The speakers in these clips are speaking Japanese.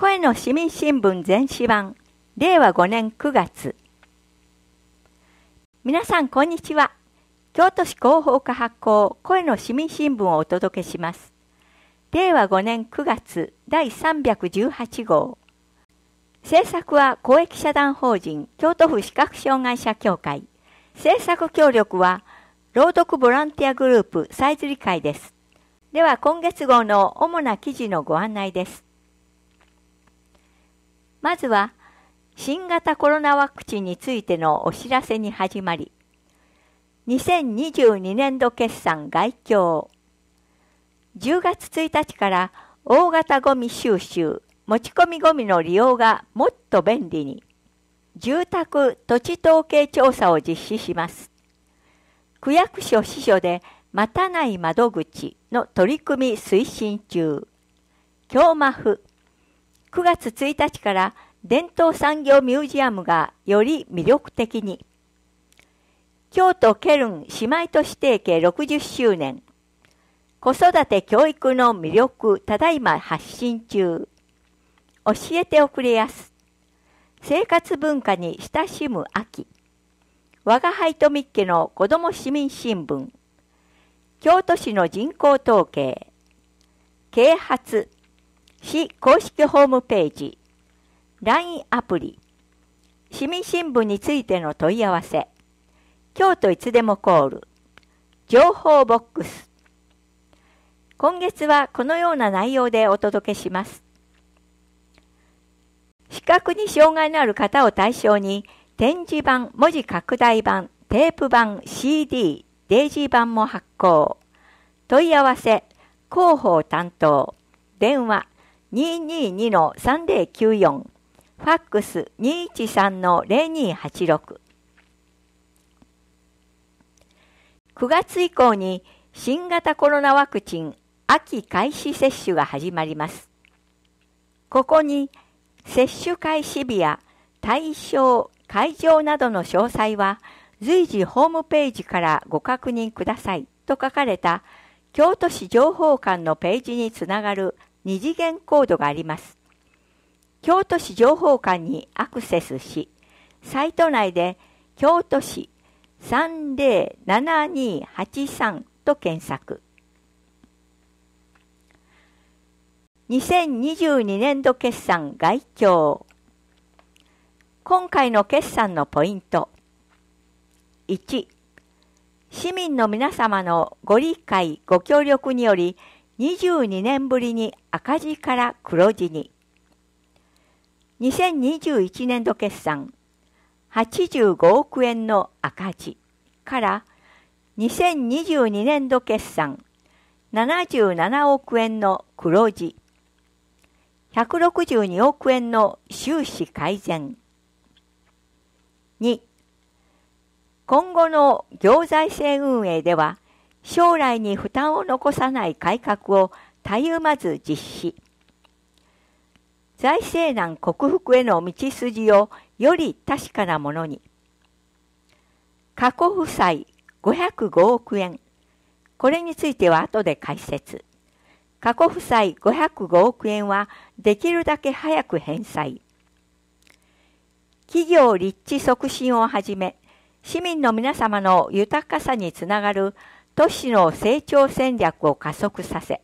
声の市民新聞全紙版令和5年9月皆さんこんにちは京都市広報課発行声の市民新聞をお届けします令和5年9月第318号制作は公益社団法人京都府視覚障害者協会制作協力は朗読ボランティアグループサイズ理解ですでは今月号の主な記事のご案内ですまずは新型コロナワクチンについてのお知らせに始まり2022年度決算概況10月1日から大型ごみ収集持ち込みごみの利用がもっと便利に住宅土地統計調査を実施します区役所支所で待たない窓口の取り組み推進中京マフ9月1日から伝統産業ミュージアムがより魅力的に京都ケルン姉妹都市提携60周年子育て教育の魅力ただいま発信中教えておくれやす生活文化に親しむ秋我が輩とみっけの子ども市民新聞京都市の人口統計啓発市公式ホームページ LINE アプリ市民新聞についての問い合わせ京都いつでもコール情報ボックス今月はこのような内容でお届けします視覚に障害のある方を対象に展示版文字拡大版テープ版 CD デイジー版も発行問い合わせ広報担当電話222-3094ファックス213-0286 9月以降に新型コロナワクチン秋開始接種が始まります。ここに接種開始日や対象、会場などの詳細は随時ホームページからご確認くださいと書かれた京都市情報館のページにつながる二次元コードがあります。京都市情報館にアクセスし、サイト内で京都市307283と検索。2022年度決算概況。今回の決算のポイント。1、市民の皆様のご理解、ご協力により、22年ぶりに赤字から黒字に2021年度決算85億円の赤字から2022年度決算77億円の黒字162億円の収支改善2今後の行財政運営では将来に負担を残さない改革をたゆまず実施財政難克服への道筋をより確かなものに過去負債505億円これについては後で解説過去負債505億円はできるだけ早く返済企業立地促進をはじめ市民の皆様の豊かさにつながる都市の成長戦略を加速させ、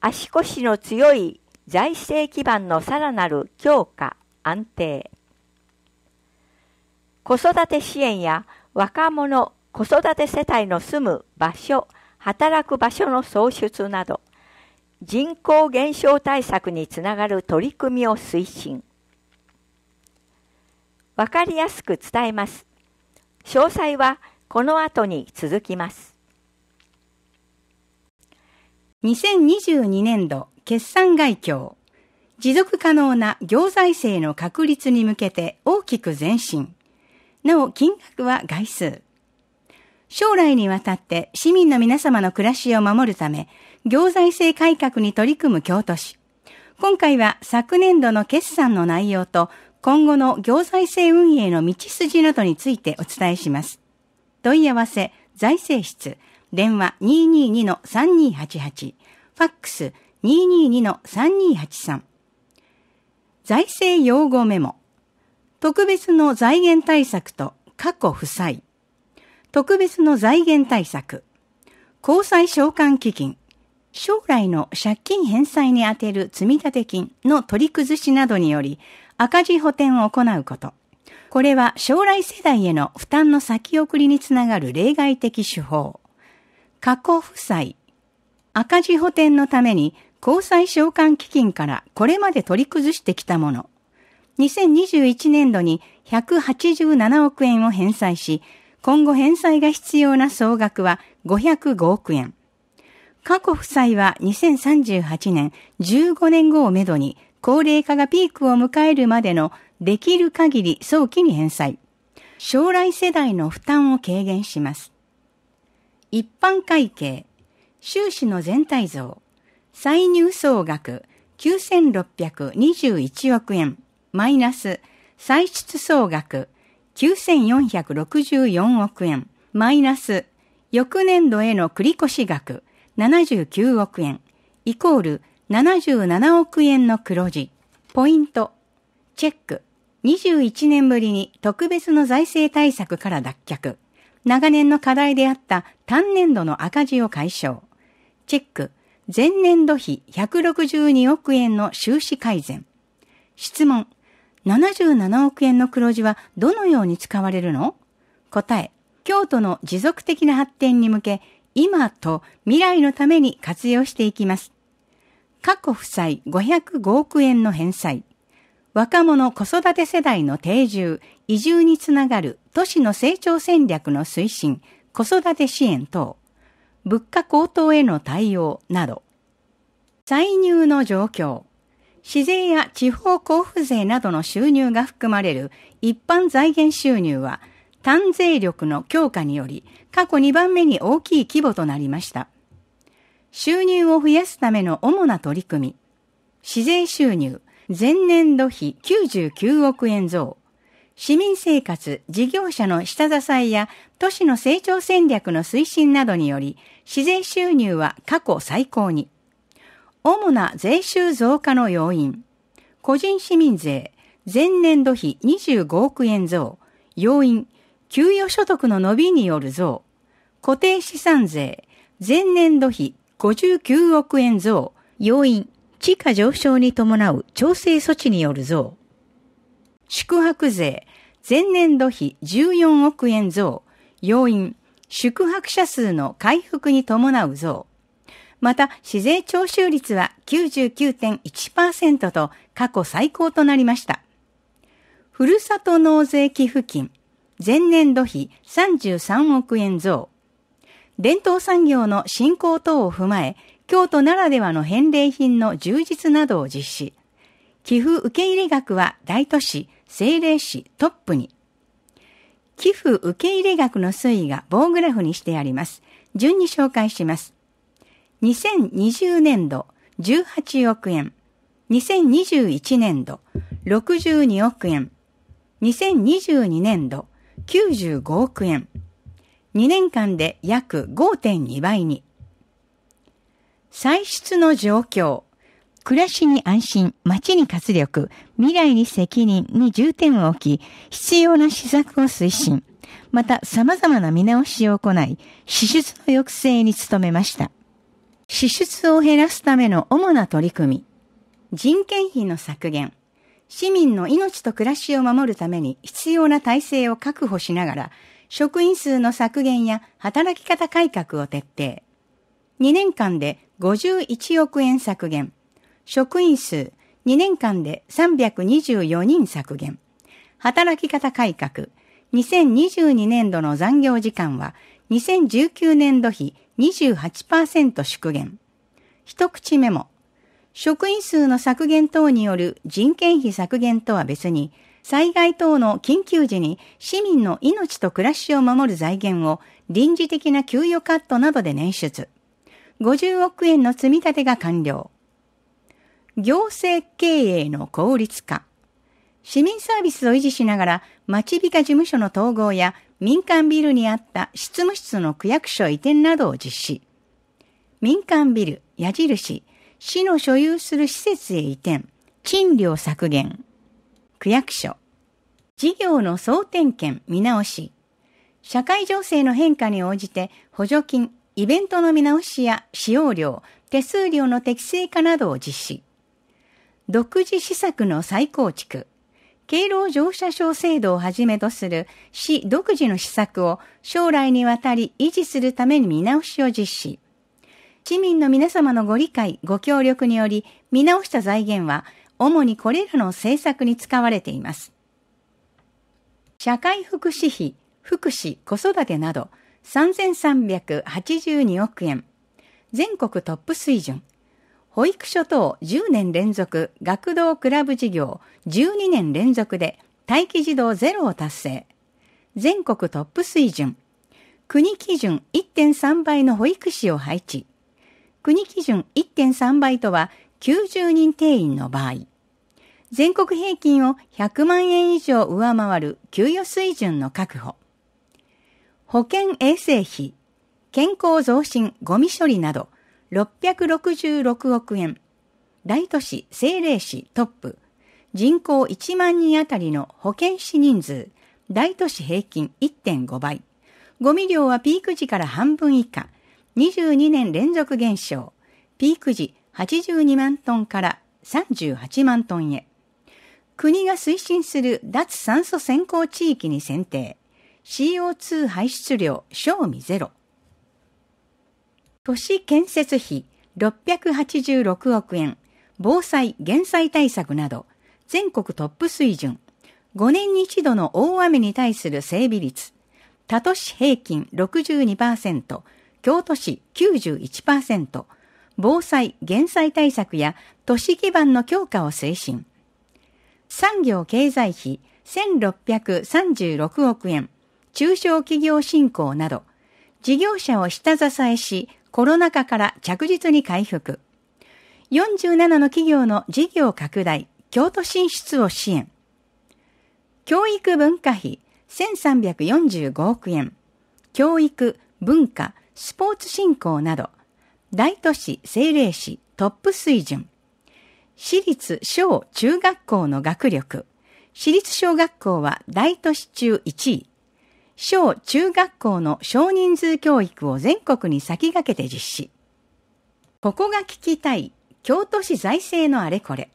足腰の強い財政基盤のさらなる強化、安定。子育て支援や若者、子育て世帯の住む場所、働く場所の創出など、人口減少対策につながる取り組みを推進。わかりやすく伝えます。詳細はこの後に続きます。2022年度決算概況、持続可能な行財政の確立に向けて大きく前進。なお、金額は概数。将来にわたって市民の皆様の暮らしを守るため、行財政改革に取り組む京都市。今回は昨年度の決算の内容と今後の行財政運営の道筋などについてお伝えします。問い合わせ、財政室電話222-3288、ファックス222-3283。財政用語メモ。特別の財源対策と過去負債。特別の財源対策。公債償還基金。将来の借金返済に充てる積立金の取り崩しなどにより赤字補填を行うこと。これは将来世代への負担の先送りにつながる例外的手法。過去負債。赤字補填のために、公債償還基金からこれまで取り崩してきたもの。2021年度に187億円を返済し、今後返済が必要な総額は505億円。過去負債は2038年15年後をめどに高齢化がピークを迎えるまでのできる限り早期に返済。将来世代の負担を軽減します。一般会計、収支の全体像、歳入総額9621億円、マイナス、歳出総額9464億円、マイナス、翌年度への繰越額79億円、イコール77億円の黒字。ポイント、チェック。21年ぶりに特別の財政対策から脱却。長年の課題であった単年度の赤字を解消。チェック、前年度比162億円の収支改善。質問、77億円の黒字はどのように使われるの答え、京都の持続的な発展に向け、今と未来のために活用していきます。過去負債505億円の返済。若者子育て世代の定住移住につながる都市の成長戦略の推進、子育て支援等、物価高騰への対応など、歳入の状況、市税や地方交付税などの収入が含まれる一般財源収入は、単税力の強化により過去2番目に大きい規模となりました。収入を増やすための主な取り組み、市税収入、前年度比99億円増、市民生活、事業者の下支えや都市の成長戦略の推進などにより、市税収入は過去最高に。主な税収増加の要因。個人市民税、前年度比25億円増。要因、給与所得の伸びによる増。固定資産税、前年度比59億円増。要因、地価上昇に伴う調整措置による増。宿泊税、前年度比14億円増、要因、宿泊者数の回復に伴う増、また、市税徴収率は99.1%と過去最高となりました。ふるさと納税寄付金、前年度比33億円増。伝統産業の振興等を踏まえ、京都ならではの返礼品の充実などを実施。寄付受入れ額は大都市、政令市トップに。寄付受入れ額の推移が棒グラフにしてあります。順に紹介します。2020年度18億円。2021年度62億円。2022年度95億円。2年間で約5.2倍に。歳出の状況。暮らしに安心、街に活力、未来に責任に重点を置き、必要な施策を推進。また、様々な見直しを行い、支出の抑制に努めました。支出を減らすための主な取り組み。人件費の削減。市民の命と暮らしを守るために必要な体制を確保しながら、職員数の削減や働き方改革を徹底。2年間で51億円削減、職員数2年間で324人削減。働き方改革。2022年度の残業時間は2019年度比28%縮減。一口メモ。職員数の削減等による人件費削減とは別に、災害等の緊急時に市民の命と暮らしを守る財源を臨時的な給与カットなどで捻出。50億円の積み立てが完了。行政経営の効率化、市民サービスを維持しながら、町美化事務所の統合や民間ビルにあった執務室の区役所移転などを実施。民間ビル、矢印、市の所有する施設へ移転、賃料削減、区役所、事業の総点検、見直し、社会情勢の変化に応じて補助金、イベントの見直しや使用料、手数料の適正化などを実施。独自施策の再構築、敬老乗車証制度をはじめとする市独自の施策を将来にわたり維持するために見直しを実施。市民の皆様のご理解、ご協力により見直した財源は主にこれらの政策に使われています。社会福祉費、福祉、子育てなど3382億円。全国トップ水準。保育所等10年連続学童クラブ事業12年連続で待機児童ゼロを達成。全国トップ水準。国基準1.3倍の保育士を配置。国基準1.3倍とは90人定員の場合。全国平均を100万円以上上回る給与水準の確保。保健衛生費、健康増進ゴミ処理など、666億円、大都市政令市トップ、人口1万人あたりの保健師人数、大都市平均1.5倍、ゴミ量はピーク時から半分以下、22年連続減少、ピーク時82万トンから38万トンへ。国が推進する脱酸素先行地域に選定、CO2 排出量賞味ゼロ、都市建設費686億円、防災・減災対策など、全国トップ水準、5年に一度の大雨に対する整備率、他都市平均62%、京都市91%、防災・減災対策や都市基盤の強化を推進。産業経済費1636億円、中小企業振興など、事業者を下支えしコロナ禍から着実に回復。47の企業の事業拡大、京都進出を支援。教育文化費1345億円。教育、文化、スポーツ振興など、大都市、政令市、トップ水準。私立小中学校の学力。私立小学校は大都市中1位。小中学校の少人数教育を全国に先駆けて実施。ここが聞きたい京都市財政のあれこれ。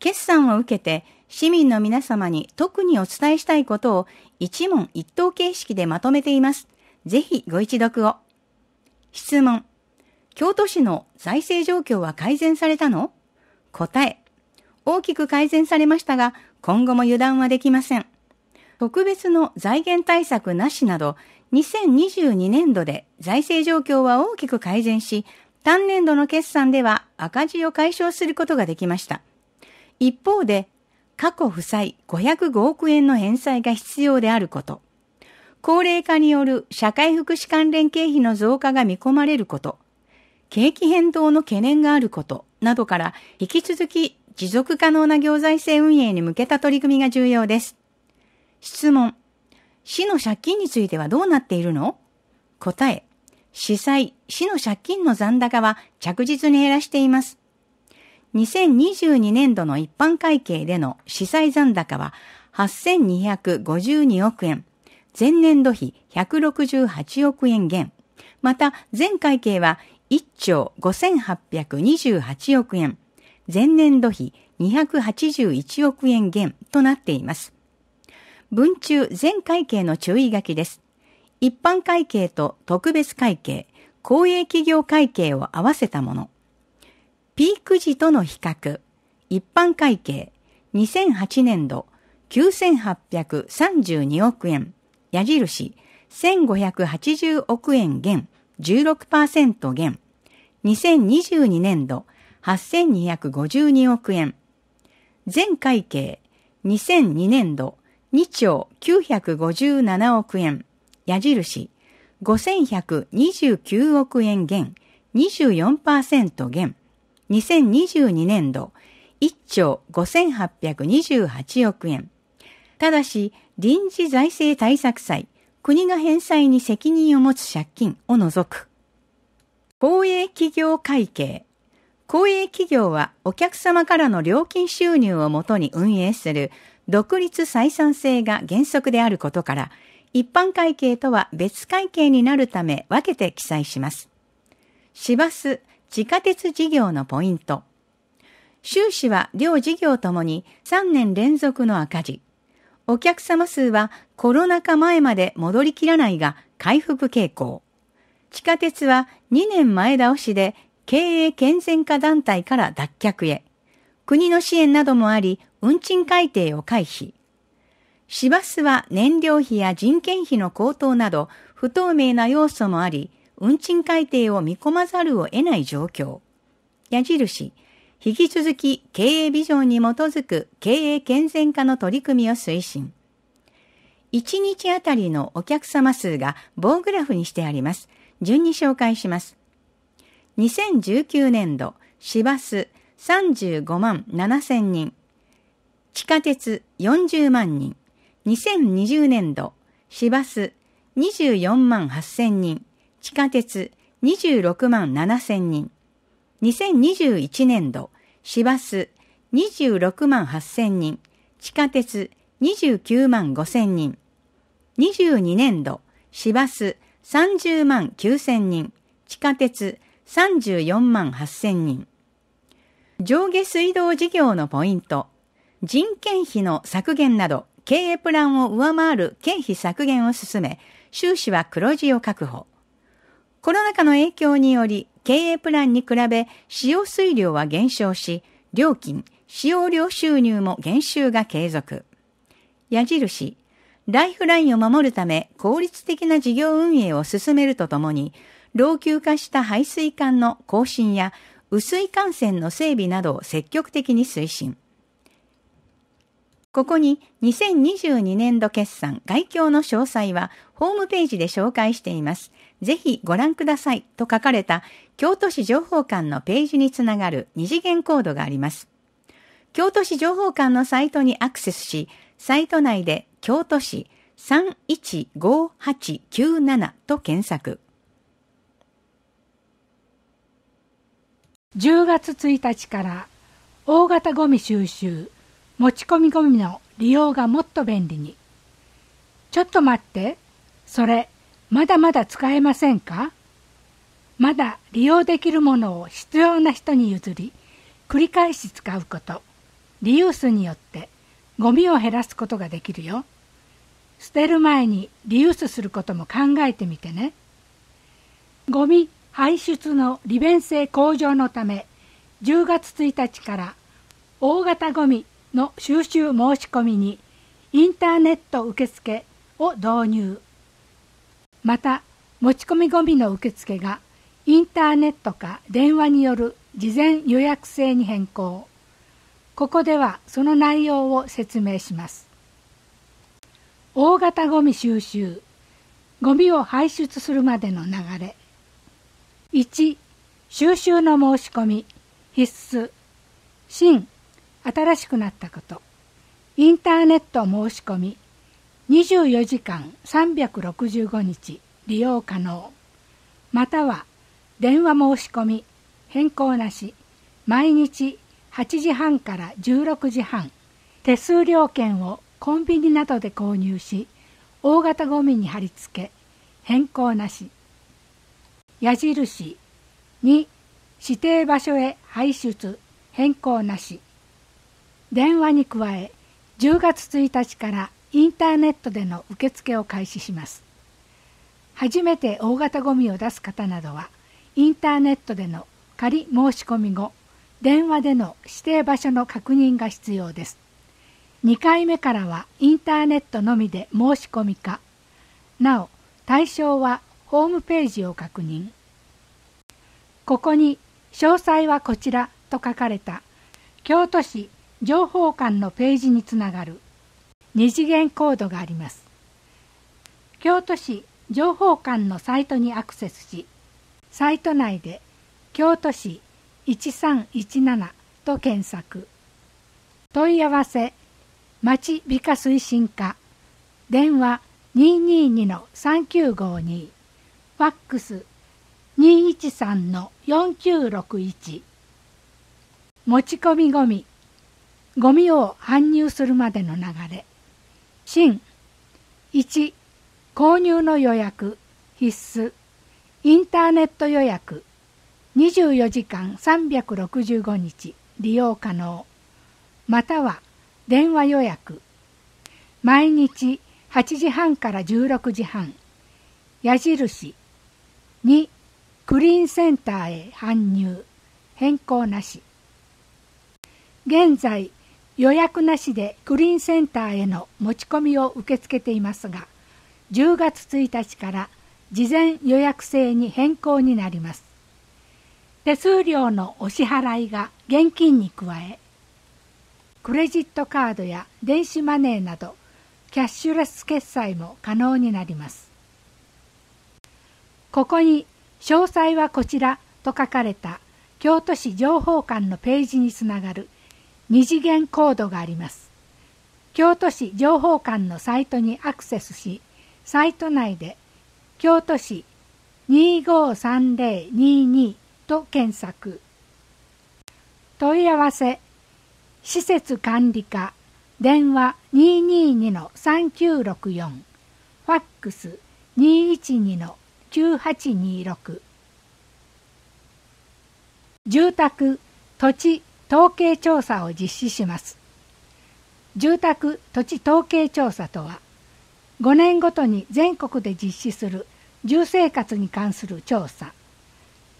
決算を受けて市民の皆様に特にお伝えしたいことを一問一答形式でまとめています。ぜひご一読を。質問。京都市の財政状況は改善されたの答え。大きく改善されましたが、今後も油断はできません。特別の財源対策なしなど、2022年度で財政状況は大きく改善し、単年度の決算では赤字を解消することができました。一方で、過去負債505億円の返済が必要であること、高齢化による社会福祉関連経費の増加が見込まれること、景気変動の懸念があることなどから、引き続き持続可能な行財政運営に向けた取り組みが重要です。質問。市の借金についてはどうなっているの答え。市債、市の借金の残高は着実に減らしています。2022年度の一般会計での市債残高は8252億円、前年度比168億円減。また、前会計は1兆5828億円、前年度比281億円減となっています。文中全会計の注意書きです。一般会計と特別会計、公営企業会計を合わせたもの。ピーク時との比較。一般会計、2008年度、9832億円。矢印、1580億円減、16%減。2022年度、8252億円。全会計、2002年度、2兆957億円、矢印、5129億円減、24%減、2022年度、1兆5828億円。ただし、臨時財政対策債、国が返済に責任を持つ借金を除く。公営企業会計。公営企業はお客様からの料金収入をもとに運営する独立採算性が原則であることから、一般会計とは別会計になるため分けて記載します。市バス地下鉄事業のポイント。収支は両事業ともに3年連続の赤字。お客様数はコロナ禍前まで戻りきらないが回復傾向。地下鉄は2年前倒しで経営健全化団体から脱却へ。国の支援などもあり、運賃改定を回避。市バスは燃料費や人件費の高騰など不透明な要素もあり、運賃改定を見込まざるを得ない状況。矢印、引き続き経営ビジョンに基づく経営健全化の取り組みを推進。1日あたりのお客様数が棒グラフにしてあります。順に紹介します。2019年度、市バス35万7000人。地下鉄40万人、2020年度、市バス24万8000人、地下鉄26万7000人、2021年度、市バス26万8000人、地下鉄29万5000人、22年度、市バス30万9000人、地下鉄34万8000人。上下水道事業のポイント、人件費の削減など、経営プランを上回る経費削減を進め、収支は黒字を確保。コロナ禍の影響により、経営プランに比べ、使用水量は減少し、料金、使用料収入も減収が継続。矢印、ライフラインを守るため効率的な事業運営を進めるとともに、老朽化した排水管の更新や、雨水幹線の整備などを積極的に推進。ここに2022年度決算概況の詳細はホームページで紹介しています。ぜひご覧くださいと書かれた京都市情報館のページにつながる二次元コードがあります。京都市情報館のサイトにアクセスし、サイト内で京都市315897と検索。10月1日から大型ゴミ収集持ち込みゴミの利用がもっと便利に。ちょっと待って、それ、まだまだ使えませんかまだ利用できるものを必要な人に譲り、繰り返し使うこと、リユースによってゴミを減らすことができるよ。捨てる前にリユースすることも考えてみてね。ゴミ排出の利便性向上のため、10月1日から大型ゴミの収集申し込みにインターネット受付を導入また持ち込みごみの受付がインターネットか電話による事前予約制に変更ここではその内容を説明します大型ごみ収集ごみを排出するまでの流れ1収集の申し込み必須新新しくなったことインターネット申し込み24時間365日利用可能または電話申し込み変更なし毎日8時半から16時半手数料券をコンビニなどで購入し大型ゴミに貼り付け変更なし矢印2指定場所へ排出変更なし電話に加え10月1日からインターネットでの受付を開始します初めて大型ゴミを出す方などはインターネットでの仮申し込み後電話での指定場所の確認が必要です2回目からはインターネットのみで申し込みかなお対象はホームページを確認ここに詳細はこちらと書かれた京都市情報館のページにつながる二次元コードがあります京都市情報館のサイトにアクセスしサイト内で京都市1317と検索問い合わせ町美化推進課電話222-3952ファックス213-4961持ち込みごみゴミを搬入するまでの流れ新1購入の予約必須インターネット予約24時間365日利用可能または電話予約毎日8時半から16時半矢印2クリーンセンターへ搬入変更なし現在予約なしでグリーンセンターへの持ち込みを受け付けていますが10月1日から事前予約制に変更になります手数料のお支払いが現金に加えクレジットカードや電子マネーなどキャッシュレス決済も可能になりますここに詳細はこちらと書かれた京都市情報館のページにつながる「二次元コードがあります。京都市情報館のサイトにアクセスし、サイト内で京都市253022と検索。問い合わせ、施設管理課、電話222-3964、ファックス212-9826。住宅、土地、統計調査を実施します住宅土地統計調査とは5年ごとに全国で実施する住生活に関する調査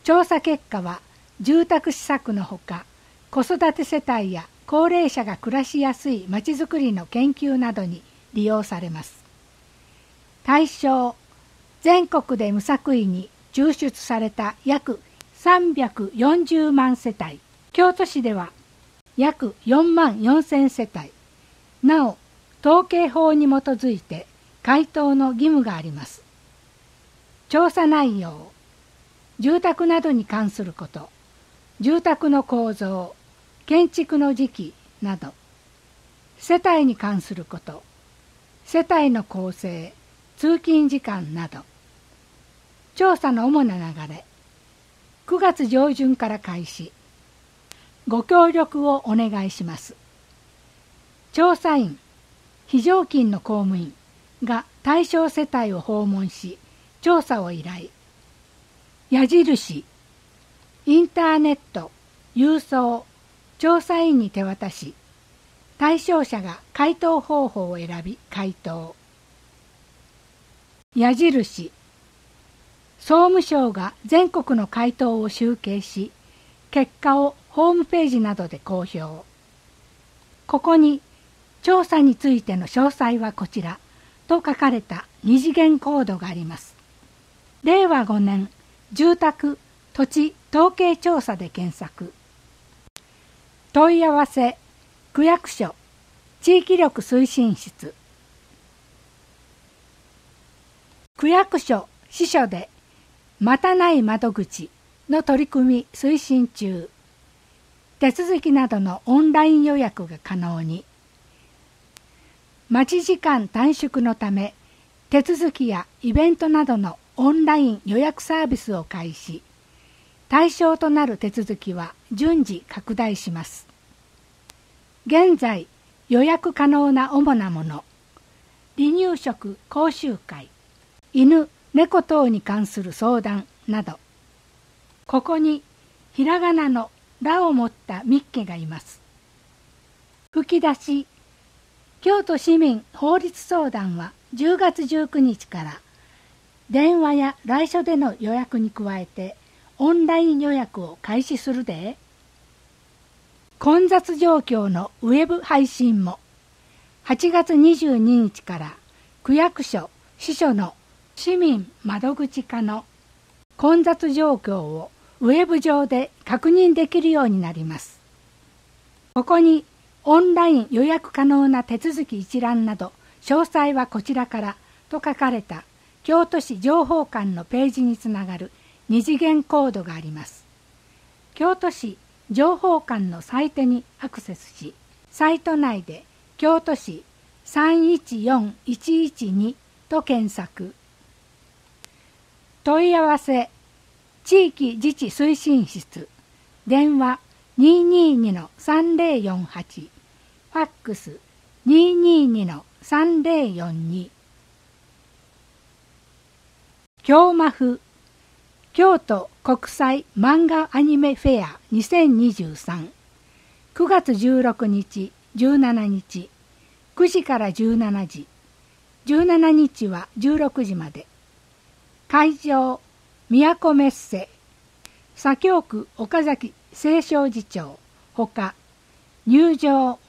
調査結果は住宅施策のほか子育て世帯や高齢者が暮らしやすいまちづくりの研究などに利用されます対象全国で無作為に抽出された約340万世帯京都市では約4万4000世帯なお統計法に基づいて回答の義務があります調査内容住宅などに関すること住宅の構造建築の時期など世帯に関すること世帯の構成通勤時間など調査の主な流れ9月上旬から開始ご協力をお願いします調査員非常勤の公務員が対象世帯を訪問し調査を依頼矢印インターネット郵送調査員に手渡し対象者が回答方法を選び回答矢印総務省が全国の回答を集計し結果をホームページなどで公表ここに調査についての詳細はこちらと書かれた二次元コードがあります令和5年住宅土地統計調査で検索問い合わせ区役所地域力推進室区役所支所で「待たない窓口」の取り組み推進中手続きなどのオンライン予約が可能に待ち時間短縮のため手続きやイベントなどのオンライン予約サービスを開始対象となる手続きは順次拡大します現在予約可能な主なもの離乳食講習会犬猫等に関する相談などここにひらがなの羅を持ったッケがいます吹き出し京都市民法律相談は10月19日から電話や来所での予約に加えてオンライン予約を開始するで混雑状況のウェブ配信も8月22日から区役所支所の市民窓口課の混雑状況をウェブ上で確認できるようになりますここにオンライン予約可能な手続き一覧など詳細はこちらからと書かれた京都市情報館のページにつながる二次元コードがあります京都市情報館のサイトにアクセスしサイト内で京都市314112と検索問い合わせ地域自治推進室電話222-3048ファックス222-3042京マフ京都国際漫画アニメフェア20239月16日17日9時から17時17日は16時まで会場都メッセ左京区岡崎清少寺町ほか入場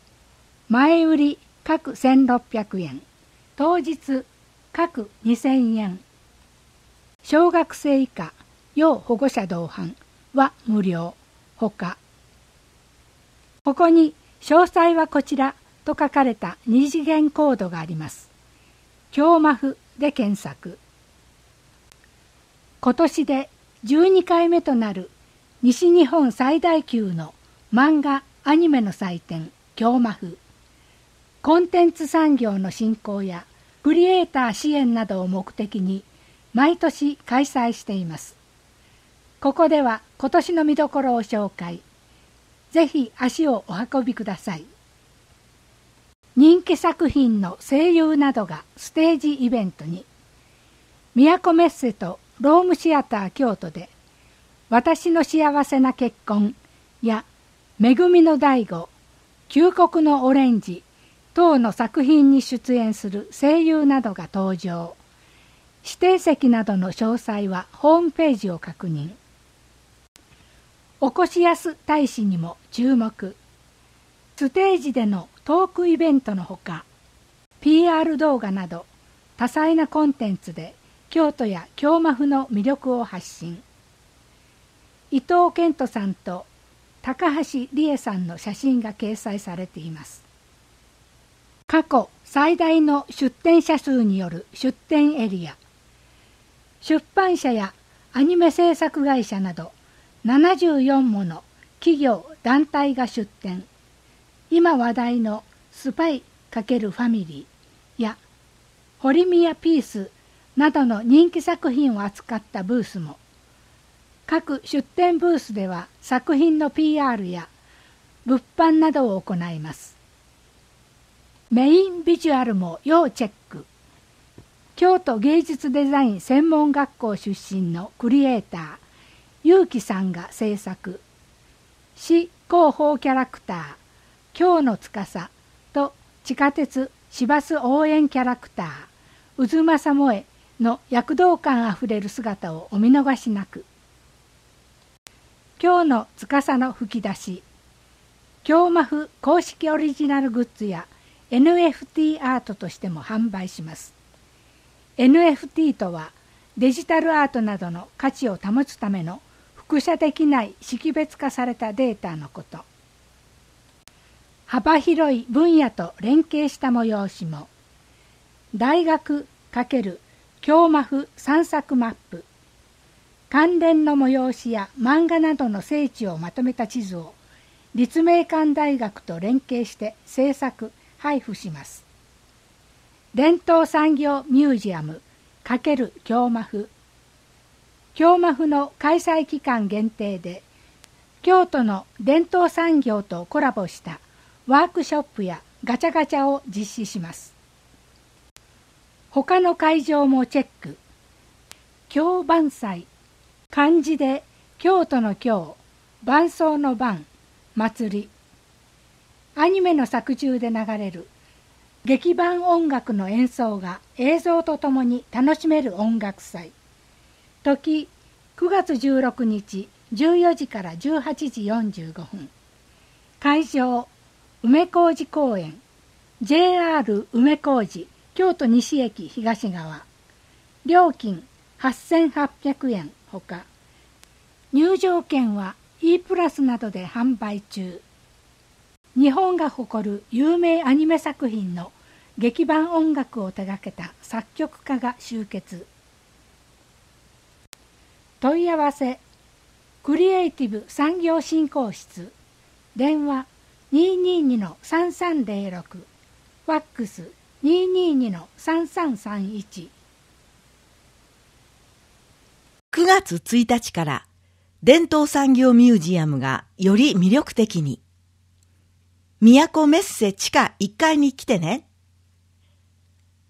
前売り各1600円当日各2000円小学生以下要保護者同伴は無料ほかここに詳細はこちらと書かれた二次元コードがあります。京マフで検索。今年で12回目となる西日本最大級の漫画・アニメの祭典京マフコンテンツ産業の振興やクリエイター支援などを目的に毎年開催していますここでは今年の見どころを紹介ぜひ足をお運びください人気作品の声優などがステージイベントに宮古メッセとロームシアター京都で「私の幸せな結婚」や「恵みの醍醐」「旧国のオレンジ」等の作品に出演する声優などが登場指定席などの詳細はホームページを確認おこしやす大使にも注目ステージでのトークイベントのほか PR 動画など多彩なコンテンツで京都や京マフの魅力を発信伊藤健人さんと高橋理恵さんの写真が掲載されています過去最大の出展者数による出展エリア出版社やアニメ制作会社など74もの企業団体が出展今話題の「スパイ×ファミリー」や「堀宮ピースなどの人気作品を扱ったブースも各出展ブースでは作品の PR や物販などを行いますメインビジュアルも要チェック京都芸術デザイン専門学校出身のクリエイター結城さんが制作市広報キャラクター京の司と地下鉄市バス応援キャラクター渦政萌の躍動感あふれる姿をお見逃しなく今日の司の吹き出し京マフ公式オリジナルグッズや NFT アートとしても販売します NFT とはデジタルアートなどの価値を保つための複写できない識別化されたデータのこと幅広い分野と連携した催しも大学×京マフ散策マップ関連の催しや漫画などの聖地をまとめた地図を立命館大学と連携して制作配布します伝統産業ミュージアム×京マフ京マフの開催期間限定で京都の伝統産業とコラボしたワークショップやガチャガチャを実施します他の会場もチェック京晩祭漢字で京都の京伴奏の晩祭りアニメの作中で流れる劇版音楽の演奏が映像とともに楽しめる音楽祭時9月16日14時から18時45分会場梅小路公園 JR 梅小路京都西駅東側料金8800円ほか入場券は e プラスなどで販売中日本が誇る有名アニメ作品の劇版音楽を手がけた作曲家が集結問い合わせクリエイティブ産業振興室電話222-3306ファックス222-3331 9月1日から伝統産業ミュージアムがより魅力的に都メッセ地下1階に来てね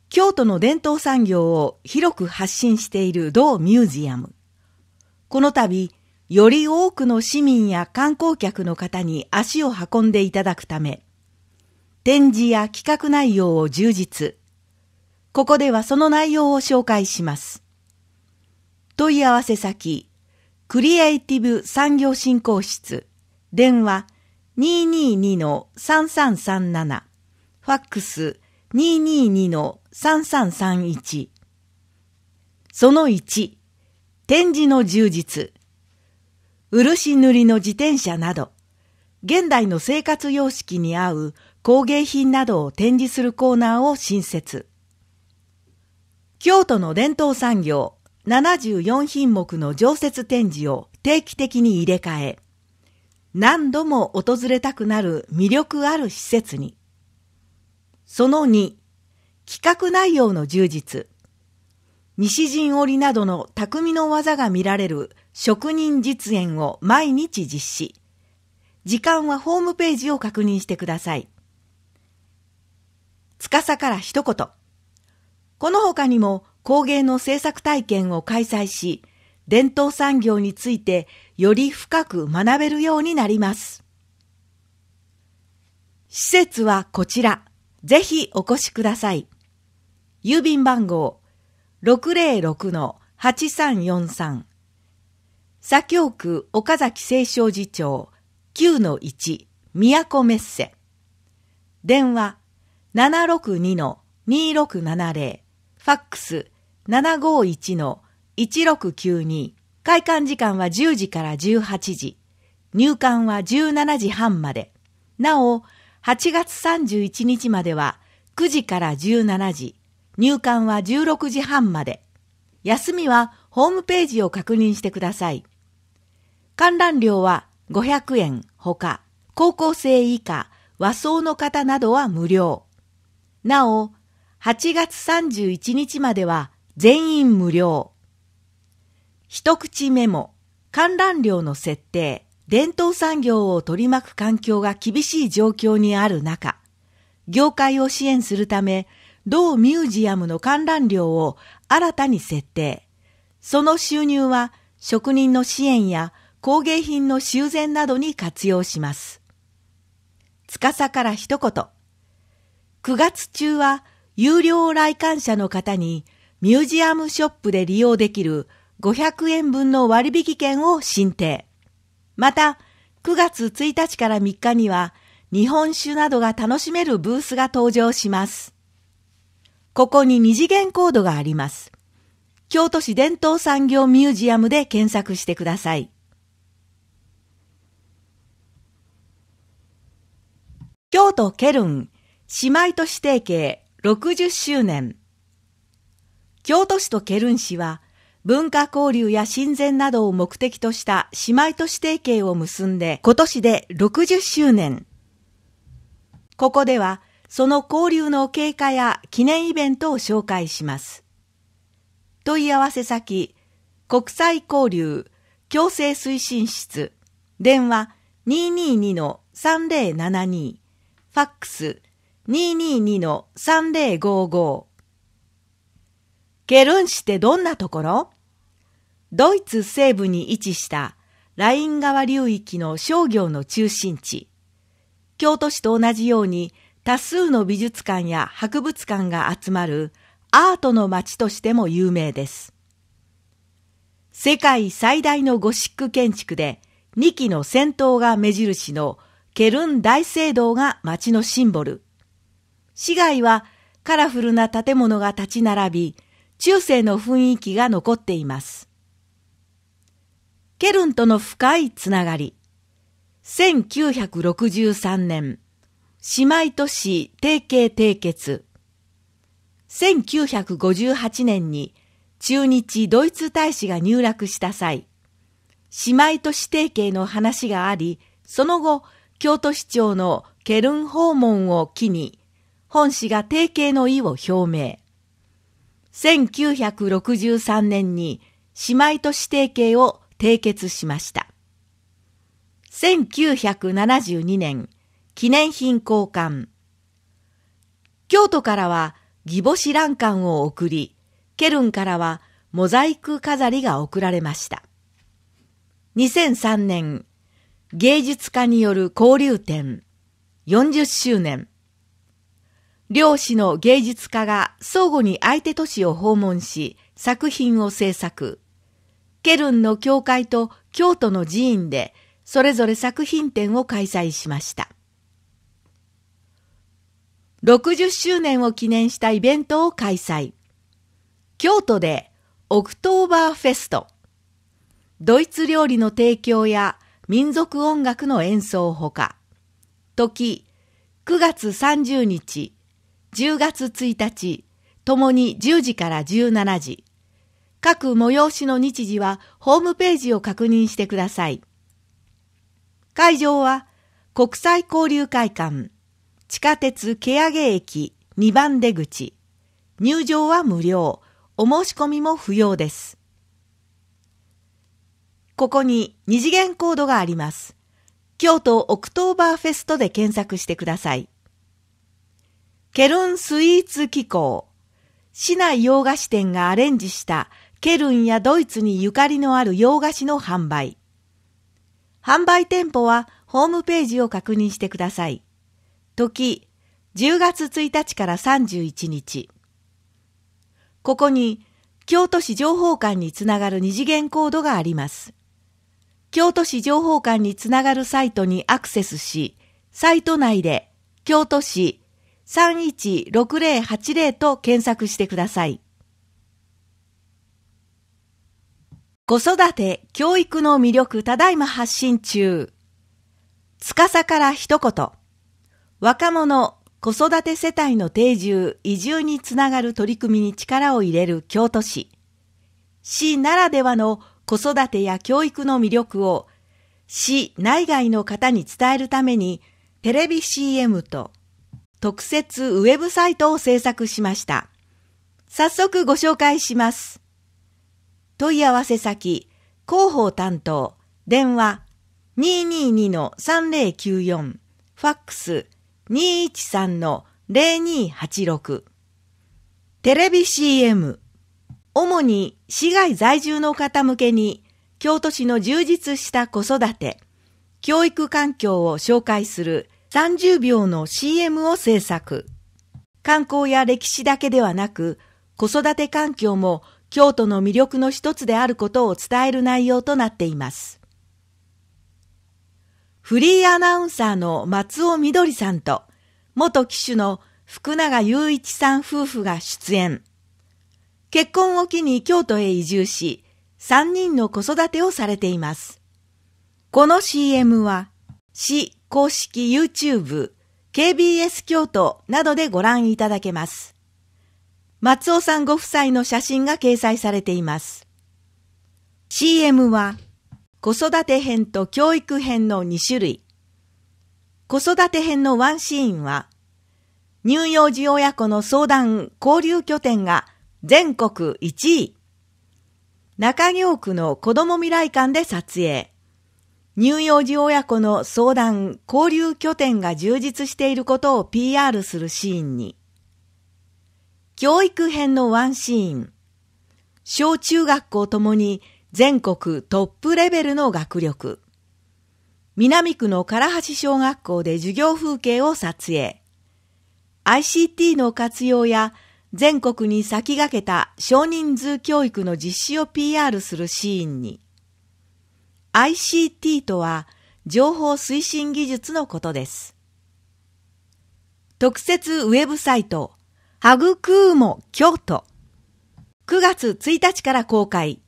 京都の伝統産業を広く発信している同ミュージアムこの度より多くの市民や観光客の方に足を運んでいただくため展示や企画内容を充実。ここではその内容を紹介します。問い合わせ先、クリエイティブ産業振興室、電話222-3337、ファックス222-3331。その1、展示の充実。漆塗りの自転車など、現代の生活様式に合う工芸品などを展示するコーナーを新設。京都の伝統産業74品目の常設展示を定期的に入れ替え、何度も訪れたくなる魅力ある施設に。その2、企画内容の充実。西陣織などの匠の技が見られる職人実演を毎日実施。時間はホームページを確認してください。司から一言。この他にも工芸の制作体験を開催し、伝統産業についてより深く学べるようになります。施設はこちら。ぜひお越しください。郵便番号606-8343左京区岡崎清少寺町9-1宮古メッセ電話762-2670ファックス751-1692開館時間は10時から18時入館は17時半までなお8月31日までは9時から17時入館は16時半まで休みはホームページを確認してください観覧料は500円ほか高校生以下和装の方などは無料なお、8月31日までは全員無料。一口メモ、観覧料の設定、伝統産業を取り巻く環境が厳しい状況にある中、業界を支援するため、同ミュージアムの観覧料を新たに設定。その収入は職人の支援や工芸品の修繕などに活用します。司から一言。9月中は有料来館者の方にミュージアムショップで利用できる500円分の割引券を申請。また、9月1日から3日には日本酒などが楽しめるブースが登場します。ここに二次元コードがあります。京都市伝統産業ミュージアムで検索してください。京都ケルン姉妹都市提携60周年。京都市とケルン市は、文化交流や親善などを目的とした姉妹都市提携を結んで今年で60周年。ここではその交流の経過や記念イベントを紹介します。問い合わせ先、国際交流共生推進室、電話222-3072、ファックス222-3055ルン市ってどんなところドイツ西部に位置したライン川流域の商業の中心地。京都市と同じように多数の美術館や博物館が集まるアートの街としても有名です。世界最大のゴシック建築で2基の戦闘が目印のケルン大聖堂が街のシンボル。市街はカラフルな建物が立ち並び、中世の雰囲気が残っています。ケルンとの深いつながり。1963年、姉妹都市提携締結。1958年に中日ドイツ大使が入落した際、姉妹都市提携の話があり、その後、京都市長のケルン訪問を機に、本氏が提携の意を表明。1963年に姉妹都市提携を締結しました。1972年、記念品交換。京都からはギボシ欄干を送り、ケルンからはモザイク飾りが贈られました。2003年、芸術家による交流展40周年、両師の芸術家が相互に相手都市を訪問し、作品を制作。ケルンの教会と京都の寺院で、それぞれ作品展を開催しました。60周年を記念したイベントを開催。京都でオクトーバーフェスト。ドイツ料理の提供や民族音楽の演奏ほか、時、9月30日、10月1日、ともに10時から17時。各催しの日時はホームページを確認してください。会場は国際交流会館、地下鉄毛上駅2番出口。入場は無料、お申し込みも不要です。ここに二次元コードがあります。京都オクトーバーフェストで検索してください。ケルンスイーツ機構。市内洋菓子店がアレンジしたケルンやドイツにゆかりのある洋菓子の販売。販売店舗はホームページを確認してください。時、10月1日から31日。ここに京都市情報館につながる二次元コードがあります。京都市情報館につながるサイトにアクセスし、サイト内で京都市316080と検索してください。子育て、教育の魅力、ただいま発信中。つかさから一言。若者、子育て世帯の定住、移住につながる取り組みに力を入れる京都市。市ならではの子育てや教育の魅力を、市内外の方に伝えるために、テレビ CM と特設ウェブサイトを制作しました。早速ご紹介します。問い合わせ先、広報担当、電話222-3094、ファックス213-0286。テレビ CM。主に市外在住の方向けに、京都市の充実した子育て、教育環境を紹介する30秒の CM を制作。観光や歴史だけではなく、子育て環境も京都の魅力の一つであることを伝える内容となっています。フリーアナウンサーの松尾みどりさんと、元機種の福永雄一さん夫婦が出演。結婚を機に京都へ移住し、3人の子育てをされています。この CM は、市公式 YouTube、KBS 京都などでご覧いただけます。松尾さんご夫妻の写真が掲載されています。CM は、子育て編と教育編の2種類。子育て編のワンシーンは、乳幼児親子の相談交流拠点が全国1位。中京区の子供未来館で撮影。乳幼児親子の相談、交流拠点が充実していることを PR するシーンに、教育編のワンシーン、小中学校ともに全国トップレベルの学力、南区の唐橋小学校で授業風景を撮影、ICT の活用や全国に先駆けた少人数教育の実施を PR するシーンに、ICT とは情報推進技術のことです。特設ウェブサイト、ハグクーモ京都。9月1日から公開。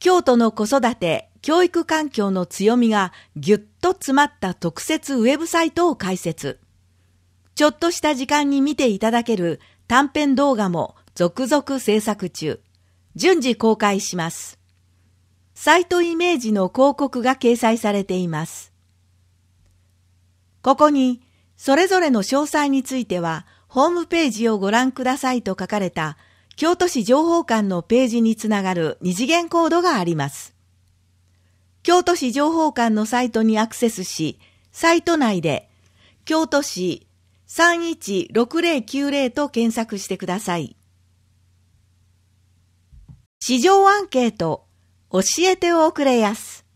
京都の子育て、教育環境の強みがぎゅっと詰まった特設ウェブサイトを開設。ちょっとした時間に見ていただける短編動画も続々制作中。順次公開します。サイトイメージの広告が掲載されています。ここに、それぞれの詳細については、ホームページをご覧くださいと書かれた、京都市情報館のページにつながる二次元コードがあります。京都市情報館のサイトにアクセスし、サイト内で、京都市316090と検索してください。市場アンケート教えておくれやす。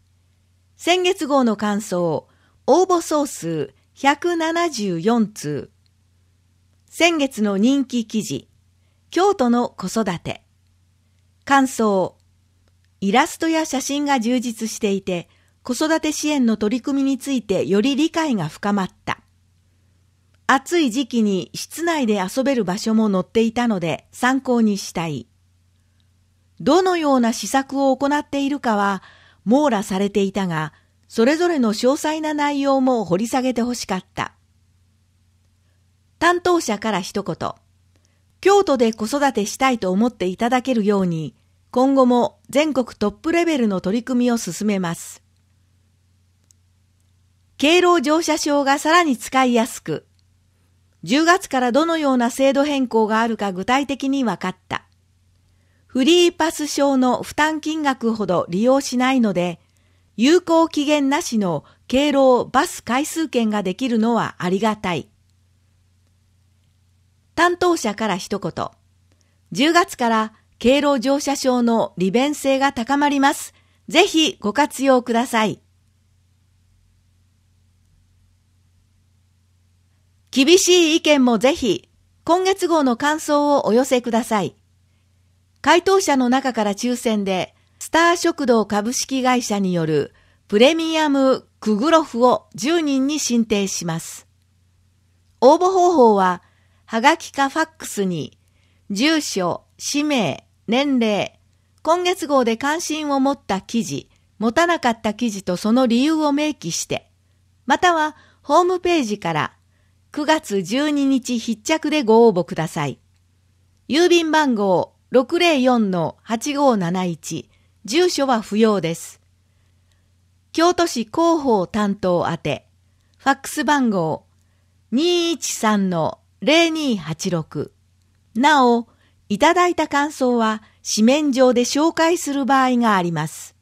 先月号の感想、応募総数174通。先月の人気記事、京都の子育て。感想、イラストや写真が充実していて、子育て支援の取り組みについてより理解が深まった。暑い時期に室内で遊べる場所も載っていたので参考にしたい。どのような施策を行っているかは網羅されていたが、それぞれの詳細な内容も掘り下げてほしかった。担当者から一言、京都で子育てしたいと思っていただけるように、今後も全国トップレベルの取り組みを進めます。敬老乗車証がさらに使いやすく、10月からどのような制度変更があるか具体的に分かった。フリーパス証の負担金額ほど利用しないので、有効期限なしの敬老バス回数券ができるのはありがたい。担当者から一言。10月から敬老乗車証の利便性が高まります。ぜひご活用ください。厳しい意見もぜひ、今月号の感想をお寄せください。回答者の中から抽選で、スター食堂株式会社によるプレミアムクグロフを10人に申請します。応募方法は、はがきかファックスに、住所、氏名、年齢、今月号で関心を持った記事、持たなかった記事とその理由を明記して、またはホームページから9月12日必着でご応募ください。郵便番号604-8571住所は不要です。京都市広報担当宛て、ファックス番号213-0286なお、いただいた感想は紙面上で紹介する場合があります。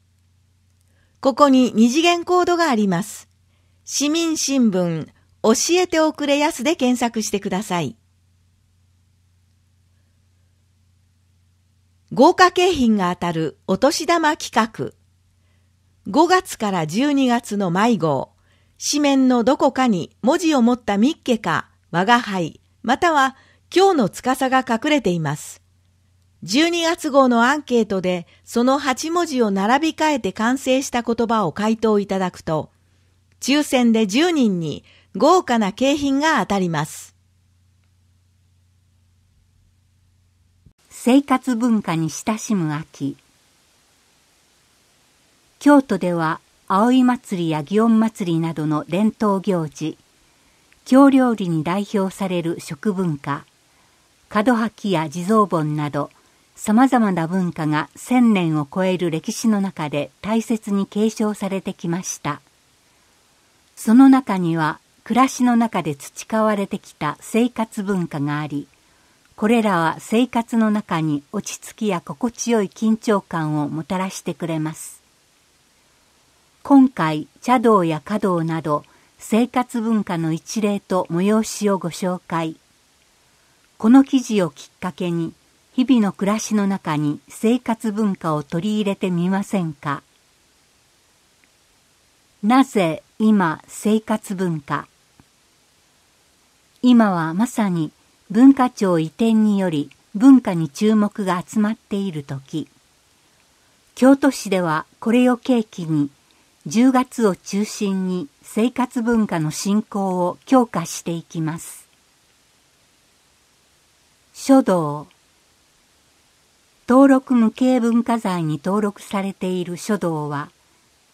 ここに二次元コードがあります。市民新聞、教えておくれやすで検索してください。豪華景品が当たるお年玉企画5月から12月の迷子紙面のどこかに文字を持ったミッケか我が輩または今日の司が隠れています12月号のアンケートでその8文字を並び替えて完成した言葉を回答いただくと抽選で10人に豪華な景品が当たります生活文化に親しむ秋京都では葵祭りや祇園祭りなどの伝統行事京料理に代表される食文化門脇や地蔵盆などさまざまな文化が千年を超える歴史の中で大切に継承されてきましたその中には暮らしの中で培われてきた生活文化がありこれらは生活の中に落ち着きや心地よい緊張感をもたらしてくれます。今回、茶道や華道など生活文化の一例と催しをご紹介。この記事をきっかけに、日々の暮らしの中に生活文化を取り入れてみませんかなぜ今生活文化今はまさに文化庁移転により文化に注目が集まっている時京都市ではこれを契機に10月を中心に生活文化の振興を強化していきます書道登録無形文化財に登録されている書道は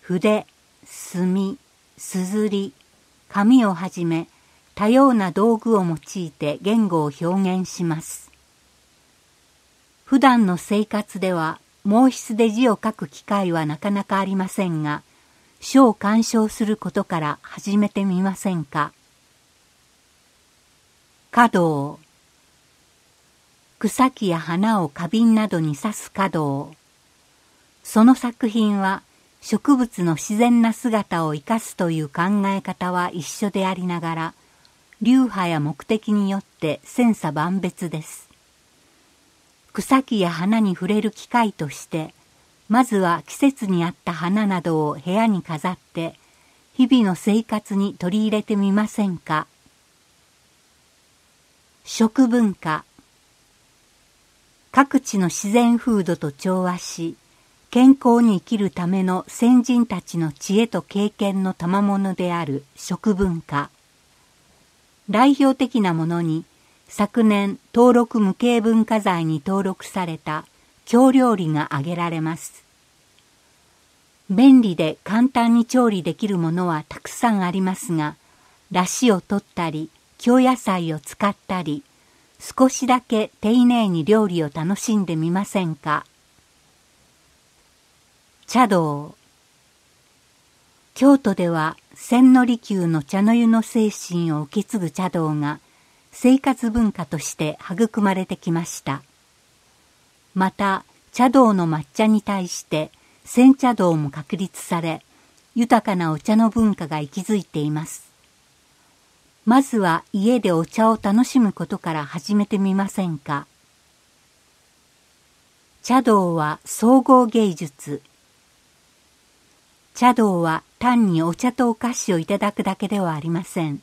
筆墨すずり紙をはじめ多様な道具を用いて言語を表現します普段の生活では毛筆で字を書く機会はなかなかありませんが書を鑑賞することから始めてみませんか華道草木や花を花瓶などに刺す華道その作品は植物の自然な姿を生かすという考え方は一緒でありながら流派や目的によって千差万別です。草木や花に触れる機会として、まずは季節に合った花などを部屋に飾って、日々の生活に取り入れてみませんか。食文化各地の自然風土と調和し、健康に生きるための先人たちの知恵と経験の賜物である食文化。代表的なものに昨年登録無形文化財に登録された京料理が挙げられます。便利で簡単に調理できるものはたくさんありますが、だしを取ったり、京野菜を使ったり、少しだけ丁寧に料理を楽しんでみませんか。茶道京都では千利休の茶の湯の精神を受け継ぐ茶道が生活文化として育まれてきましたまた茶道の抹茶に対して煎茶道も確立され豊かなお茶の文化が息づいていますまずは家でお茶を楽しむことから始めてみませんか茶道は総合芸術茶道は単にお茶とお菓子をいただくだけではありません。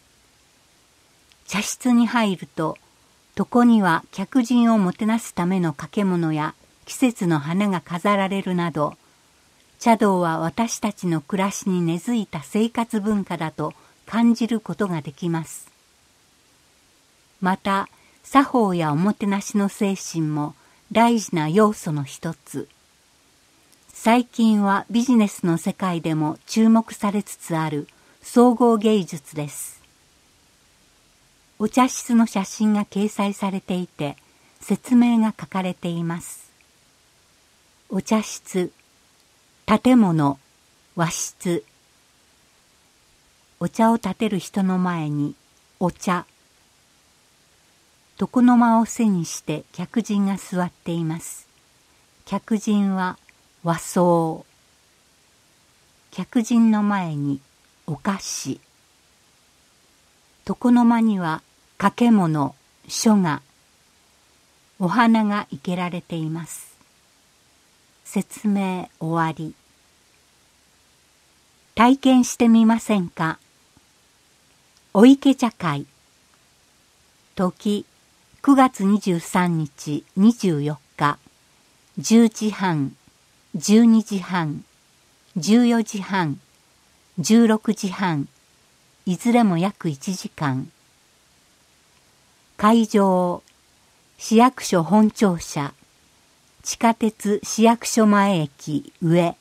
茶室に入ると、床には客人をもてなすための掛物や季節の花が飾られるなど、茶道は私たちの暮らしに根付いた生活文化だと感じることができます。また、作法やおもてなしの精神も大事な要素の一つ。最近はビジネスの世界でも注目されつつある総合芸術です。お茶室の写真が掲載されていて説明が書かれています。お茶室、建物、和室。お茶を立てる人の前にお茶。床の間を背にして客人が座っています。客人は和装客人の前にお菓子床の間には掛け物書がお花が生けられています説明終わり体験してみませんかお池茶会時9月23日24日10時半12時半14時半16時半いずれも約1時間会場市役所本庁舎地下鉄市役所前駅上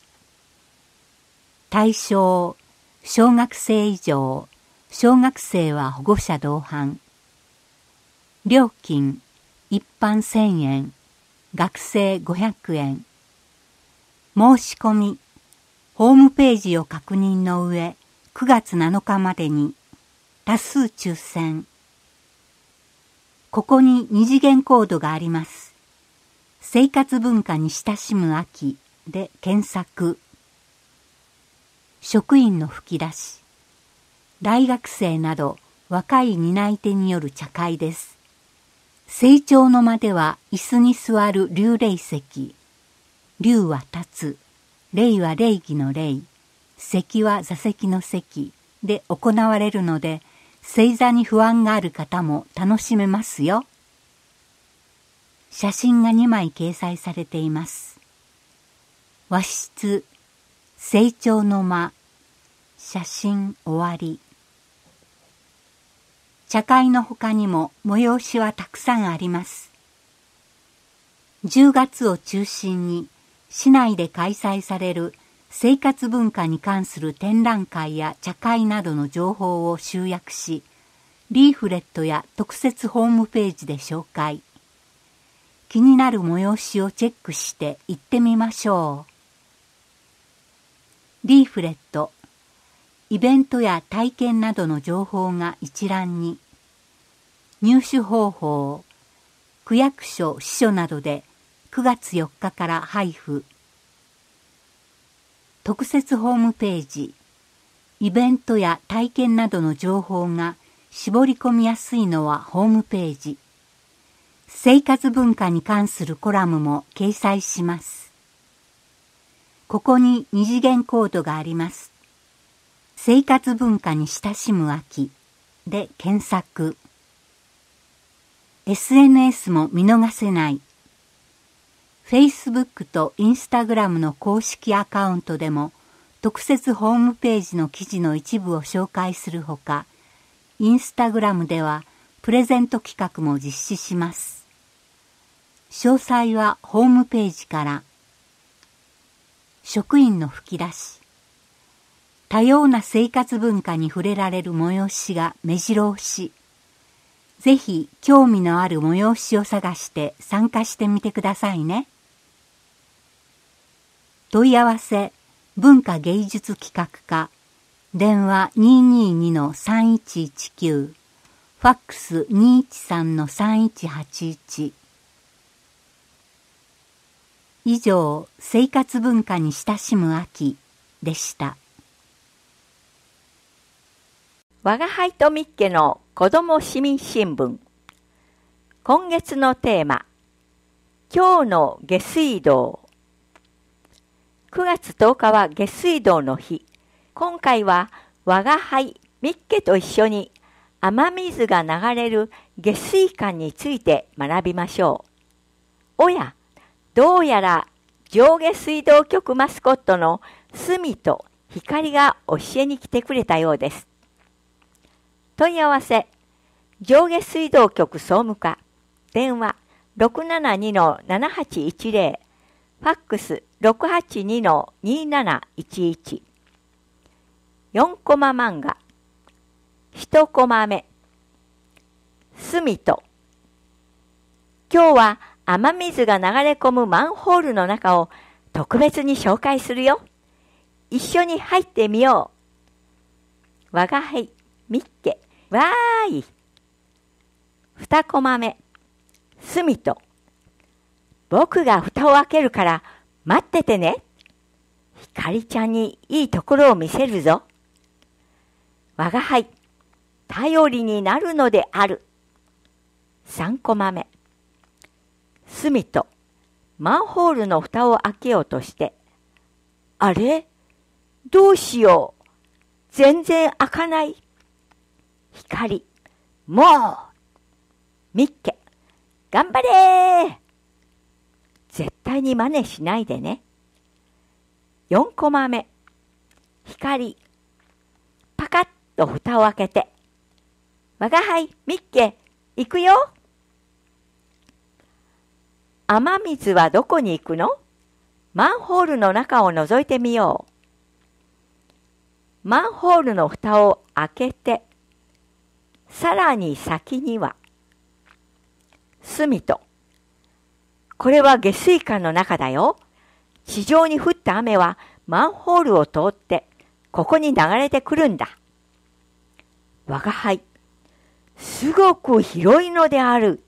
対象小学生以上小学生は保護者同伴料金一般1000円学生500円申し込み、ホームページを確認の上、9月7日までに、多数抽選。ここに二次元コードがあります。生活文化に親しむ秋で検索。職員の吹き出し。大学生など若い担い手による茶会です。成長の間では椅子に座る流麗席。竜は立つ、霊は霊儀の霊、席は座席の席で行われるので、星座に不安がある方も楽しめますよ。写真が2枚掲載されています。和室、成長の間、写真終わり。茶会の他にも催しはたくさんあります。10月を中心に市内で開催される生活文化に関する展覧会や茶会などの情報を集約し、リーフレットや特設ホームページで紹介。気になる催しをチェックして行ってみましょう。リーフレット。イベントや体験などの情報が一覧に。入手方法。区役所、支所などで9月4日から配布特設ホームページイベントや体験などの情報が絞り込みやすいのはホームページ生活文化に関するコラムも掲載しますここに二次元コードがあります生活文化に親しむ秋で検索 SNS も見逃せない Facebook と Instagram の公式アカウントでも特設ホームページの記事の一部を紹介するほか、Instagram ではプレゼント企画も実施します。詳細はホームページから、職員の吹き出し、多様な生活文化に触れられる催しが目白押し、ぜひ興味のある催しを探して参加してみてくださいね。問い合わせ文化芸術企画課電話222-3119ファックス213-3181以上生活文化に親しむ秋でした我が輩とミッケの子供市民新聞今月のテーマ「今日の下水道」9月10日は下水道の日。今回は我が輩ミッケと一緒に雨水が流れる下水管について学びましょう。おや、どうやら上下水道局マスコットのスミと光が教えに来てくれたようです。問い合わせ、上下水道局総務課、電話672-7810、ファックス682-2711 4コマ漫画1コマ目すみと今日は雨水が流れ込むマンホールの中を特別に紹介するよ一緒に入ってみよう我が輩みっけわーい2コマ目すみと僕が蓋を開けるから待っててね。ひかりちゃんにいいところを見せるぞ。我が輩、頼りになるのである。3コマ目。隅と、マンホールの蓋を開けようとして、あれどうしよう。全然開かない。光、もう。ミッケ、頑張れ絶対に真似しないでね。4コマ目。光。パカッと蓋を開けて。我が輩、ミッケ、行くよ。雨水はどこに行くのマンホールの中を覗いてみよう。マンホールの蓋を開けて、さらに先には、隅と、これは下水管の中だよ。地上に降った雨はマンホールを通って、ここに流れてくるんだ。我が輩、すごく広いのである。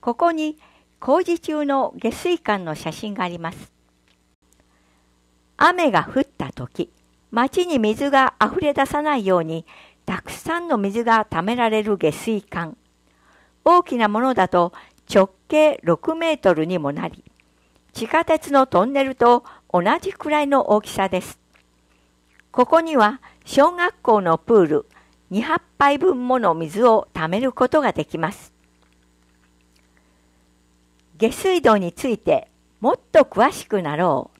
ここに工事中の下水管の写真があります。雨が降った時、町に水が溢れ出さないように、たくさんの水がためられる下水管。大きなものだと直径6メートルにもなり、地下鉄のトンネルと同じくらいの大きさです。ここには小学校のプール200杯分もの水を貯めることができます。下水道についてもっと詳しくなろう。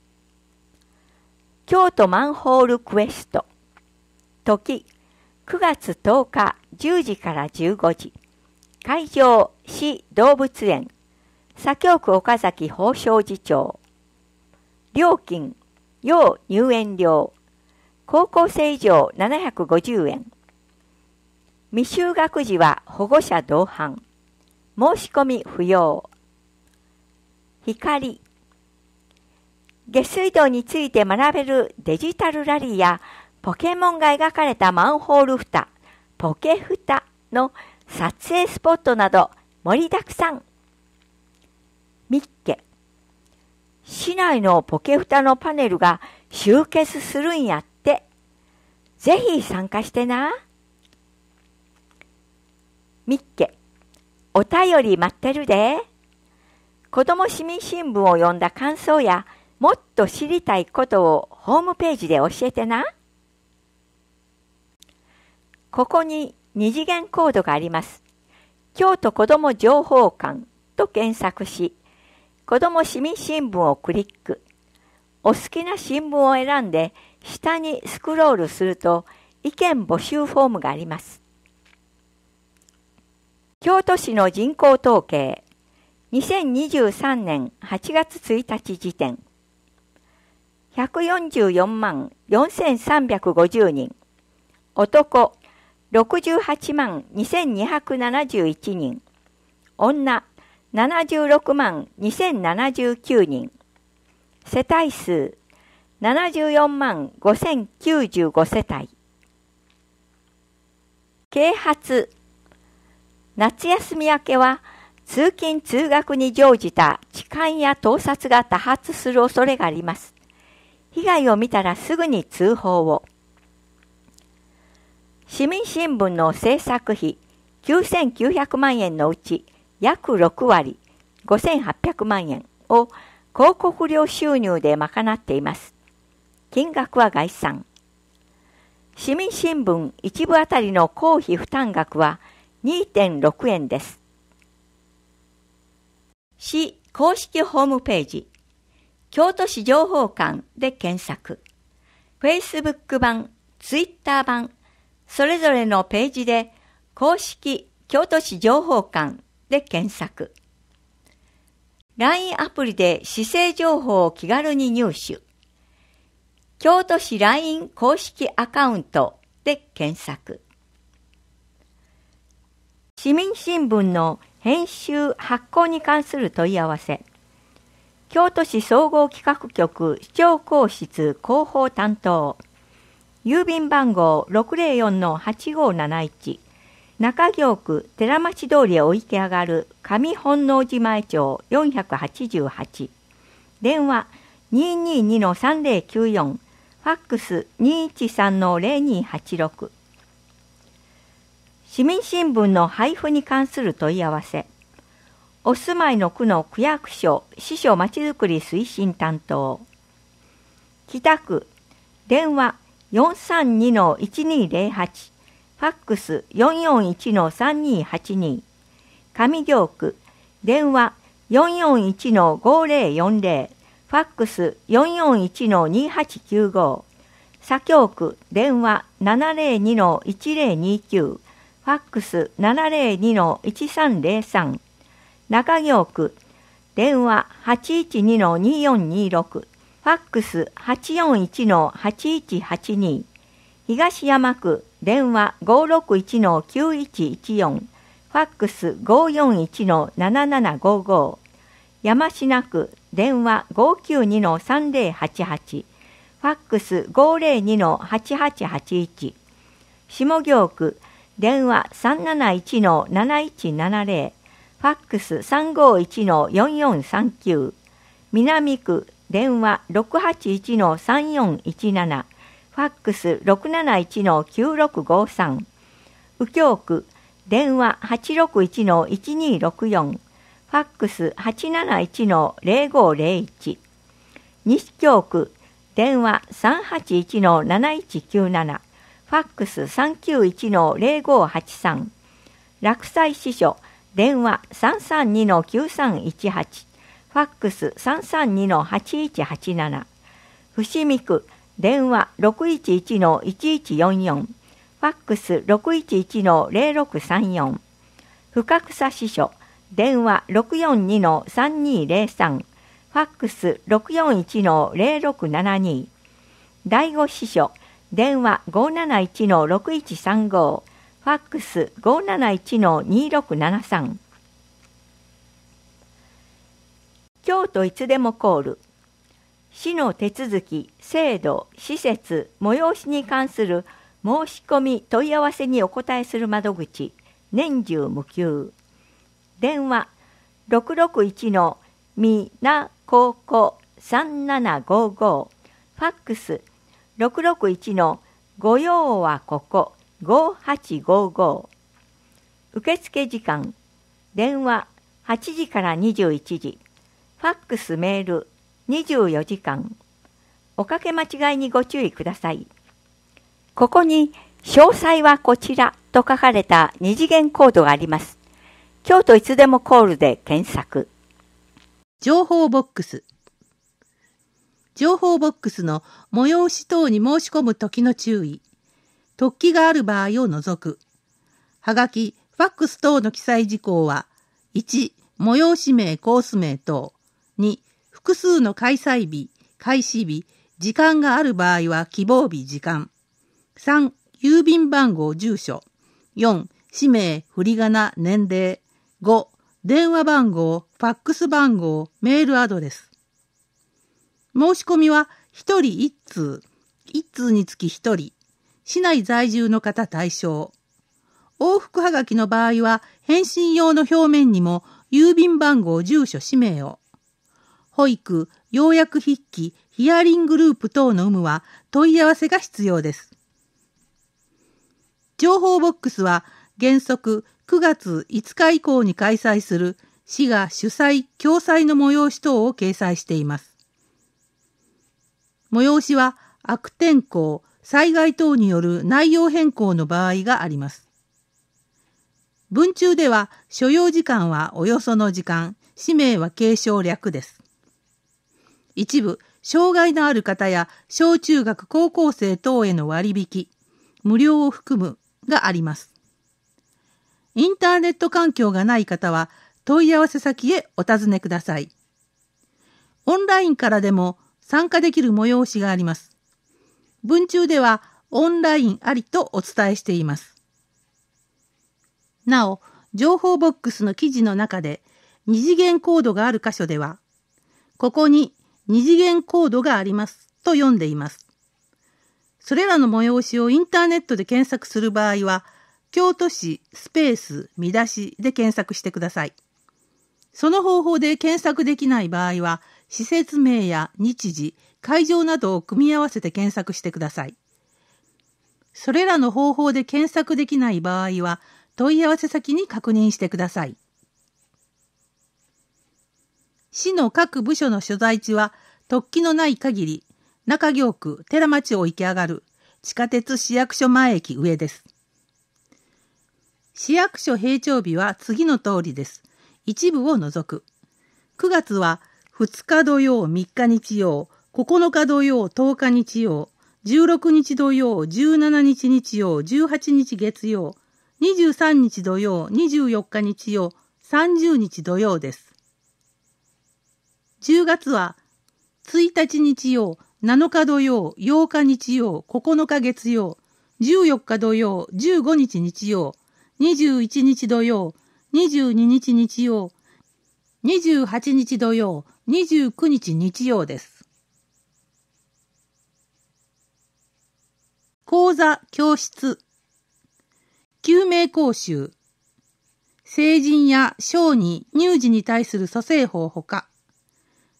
京都マンホールクエスト時9月10日10時から15時会場市動物園左京区岡崎宝生寺町料金要入園料高校生以上750円未就学児は保護者同伴申し込み不要光下水道について学べるデジタルラリーやポケモンが描かれたマンホール蓋ポケ蓋の撮影スポットなど盛りだくさんミッケ市内のポケフタのパネルが集結するんやってぜひ参加してなミッケお便り待ってるで子ども市民新聞を読んだ感想やもっと知りたいことをホームページで教えてなここに二次元コードがあります京都子ども情報館と検索し、子ども市民新聞をクリック。お好きな新聞を選んで、下にスクロールすると、意見募集フォームがあります。京都市の人口統計、2023年8月1日時点、144万4350人、男68万2271人、女76万2079人、世帯数74万5095世帯、啓発、夏休み明けは通勤通学に乗じた痴漢や盗撮が多発する恐れがあります。被害を見たらすぐに通報を。市民新聞の制作費9900万円のうち約6割5800万円を広告料収入で賄っています。金額は概算。市民新聞一部あたりの公費負担額は2.6円です。市公式ホームページ、京都市情報館で検索、Facebook 版、Twitter 版、それぞれのページで公式京都市情報館で検索。LINE アプリで市政情報を気軽に入手。京都市 LINE 公式アカウントで検索。市民新聞の編集発行に関する問い合わせ。京都市総合企画局市長公室広報担当。郵便番号604-8571中京区寺町通りへお行き上がる上本能寺前町488電話222-3094ファックス213-0286市民新聞の配布に関する問い合わせお住まいの区の区役所支所まちづくり推進担当北区電話432-1208ファックス441-3282上行区電話441-5040ファックス441-2895左京区電話702-1029ファックス702-1303中京区電話812-2426ファックス841-8182東山区電話561-9114ファックス541-7755山科区電話592-3088ファックス502-8881下京区電話371-7170ファックス351-4439南区電話681-3417ファックス671-9653右京区電話861-1264ファックス871-0501西京区電話381-7197ファックス391-0583落西司書電話332-9318ファックス332-8187、伏見区、電話611-1144、ファックス611-0634、深草支所、電話642-3203、ファックス641-0672、第5支所、電話571-6135、ファックス571-2673、京都いつでもコール市の手続き制度施設催しに関する申し込み問い合わせにお答えする窓口年中無休電話661のみな高校3755ファックス661のご用はここ5855受付時間電話8時から21時ファックスメール24時間おかけ間違いにご注意くださいここに詳細はこちらと書かれた二次元コードがあります京都いつでもコールで検索情報ボックス情報ボックスの催し等に申し込む時の注意突起がある場合を除くはがきファックス等の記載事項は1催し名コース名等2複数の開催日開始日時間がある場合は希望日時間3郵便番号住所4氏名振り仮名年齢5電話番号ファックス番号メールアドレス申し込みは1人1通1通につき1人市内在住の方対象往復はがきの場合は返信用の表面にも郵便番号住所氏名を保育、要約筆記、ヒアリングループ等の有無は問い合わせが必要です。情報ボックスは原則9月5日以降に開催する市が主催・共催の催し等を掲載しています。催しは悪天候、災害等による内容変更の場合があります。文中では所要時間はおよその時間、氏名は継承略です。一部、障害のある方や小中学高校生等への割引、無料を含むがあります。インターネット環境がない方は問い合わせ先へお尋ねください。オンラインからでも参加できる催しがあります。文中ではオンラインありとお伝えしています。なお、情報ボックスの記事の中で二次元コードがある箇所では、ここに二次元コードがありますと読んでいます。それらの催しをインターネットで検索する場合は、京都市スペース見出しで検索してください。その方法で検索できない場合は、施設名や日時、会場などを組み合わせて検索してください。それらの方法で検索できない場合は、問い合わせ先に確認してください。市の各部署の所在地は突起のない限り、中京区寺町を行き上がる地下鉄市役所前駅上です。市役所閉庁日は次の通りです。一部を除く。9月は2日土曜、3日日曜、9日土曜、10日日曜、16日土曜、17日日曜、18日月曜、23日土曜、24日日曜、30日土曜です。10月は1日日曜、7日土曜、8日日曜、9日月曜、14日土曜、15日日曜、21日土曜、22日日曜、28日土曜、29日日曜です。講座、教室。救命講習。成人や小児、乳児に対する蘇生法ほか。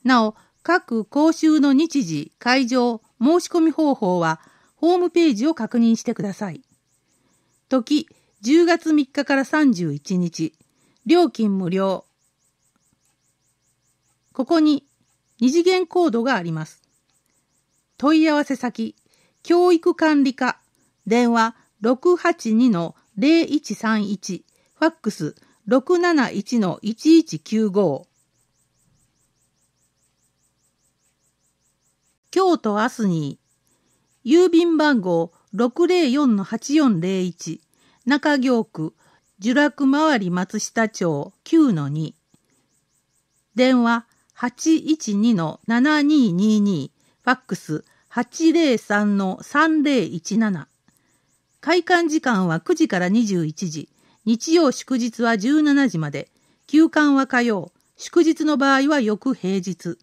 なお、各講習の日時、会場、申し込み方法は、ホームページを確認してください。時、10月3日から31日、料金無料。ここに、二次元コードがあります。問い合わせ先、教育管理課、電話682-0131、ファックス671-1195、京都アスニー、郵便番号604-8401、中京区、樹落周り松下町9-2、電話812-7222、ファックス803-3017、開館時間は9時から21時、日曜祝日は17時まで、休館は火曜、祝日の場合は翌平日。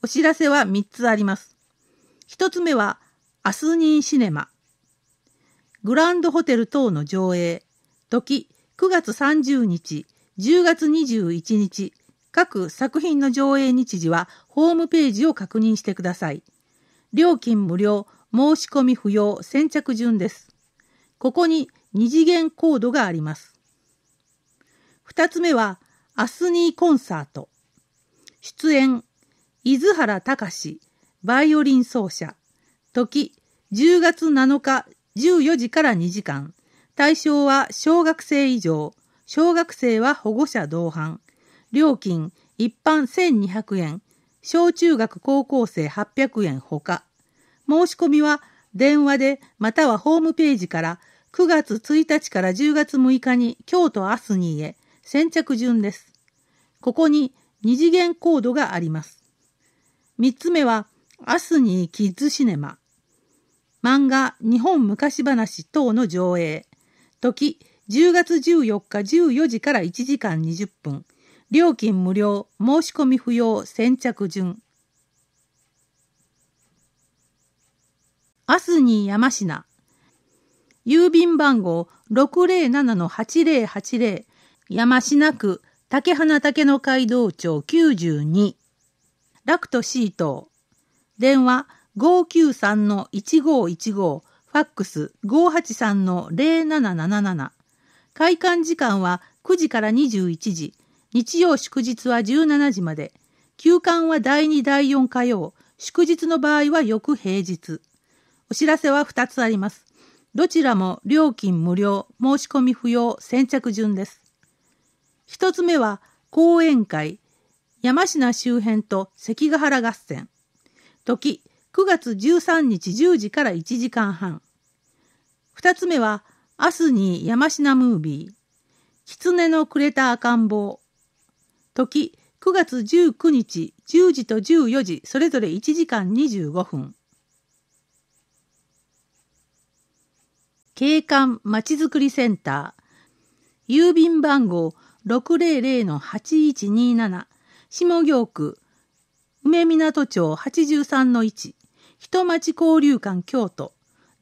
お知らせは3つあります。1つ目は、アスニンシネマ。グランドホテル等の上映。時、9月30日、10月21日、各作品の上映日時はホームページを確認してください。料金無料、申し込み不要、先着順です。ここに二次元コードがあります。2つ目は、アスニーコンサート。出演、伊豆原隆、バイオリン奏者。時、10月7日14時から2時間。対象は小学生以上。小学生は保護者同伴。料金、一般1200円。小中学高校生800円ほか。申し込みは電話でまたはホームページから9月1日から10月6日に京都アスニーへ先着順です。ここに二次元コードがあります。三つ目は、アスニーキッズシネマ。漫画、日本昔話等の上映。時、10月14日14時から1時間20分。料金無料、申し込み不要、先着順。アスニー山科。郵便番号607-8080。山科区竹花竹の街道町92。ラクトート。電話593-1515、ファックス583-0777。開館時間は9時から21時。日曜祝日は17時まで。休館は第2第4火曜。祝日の場合は翌平日。お知らせは2つあります。どちらも料金無料、申し込み不要、先着順です。1つ目は、講演会、山科周辺と関ヶ原合戦。時、9月13日10時から1時間半。二つ目は、アスニー山科ムービー。狐のくれた赤ん坊。時、9月19日10時と14時、それぞれ1時間25分。景観まちづくりセンター。郵便番号600-8127下京区、梅港町83-1、人町交流館京都、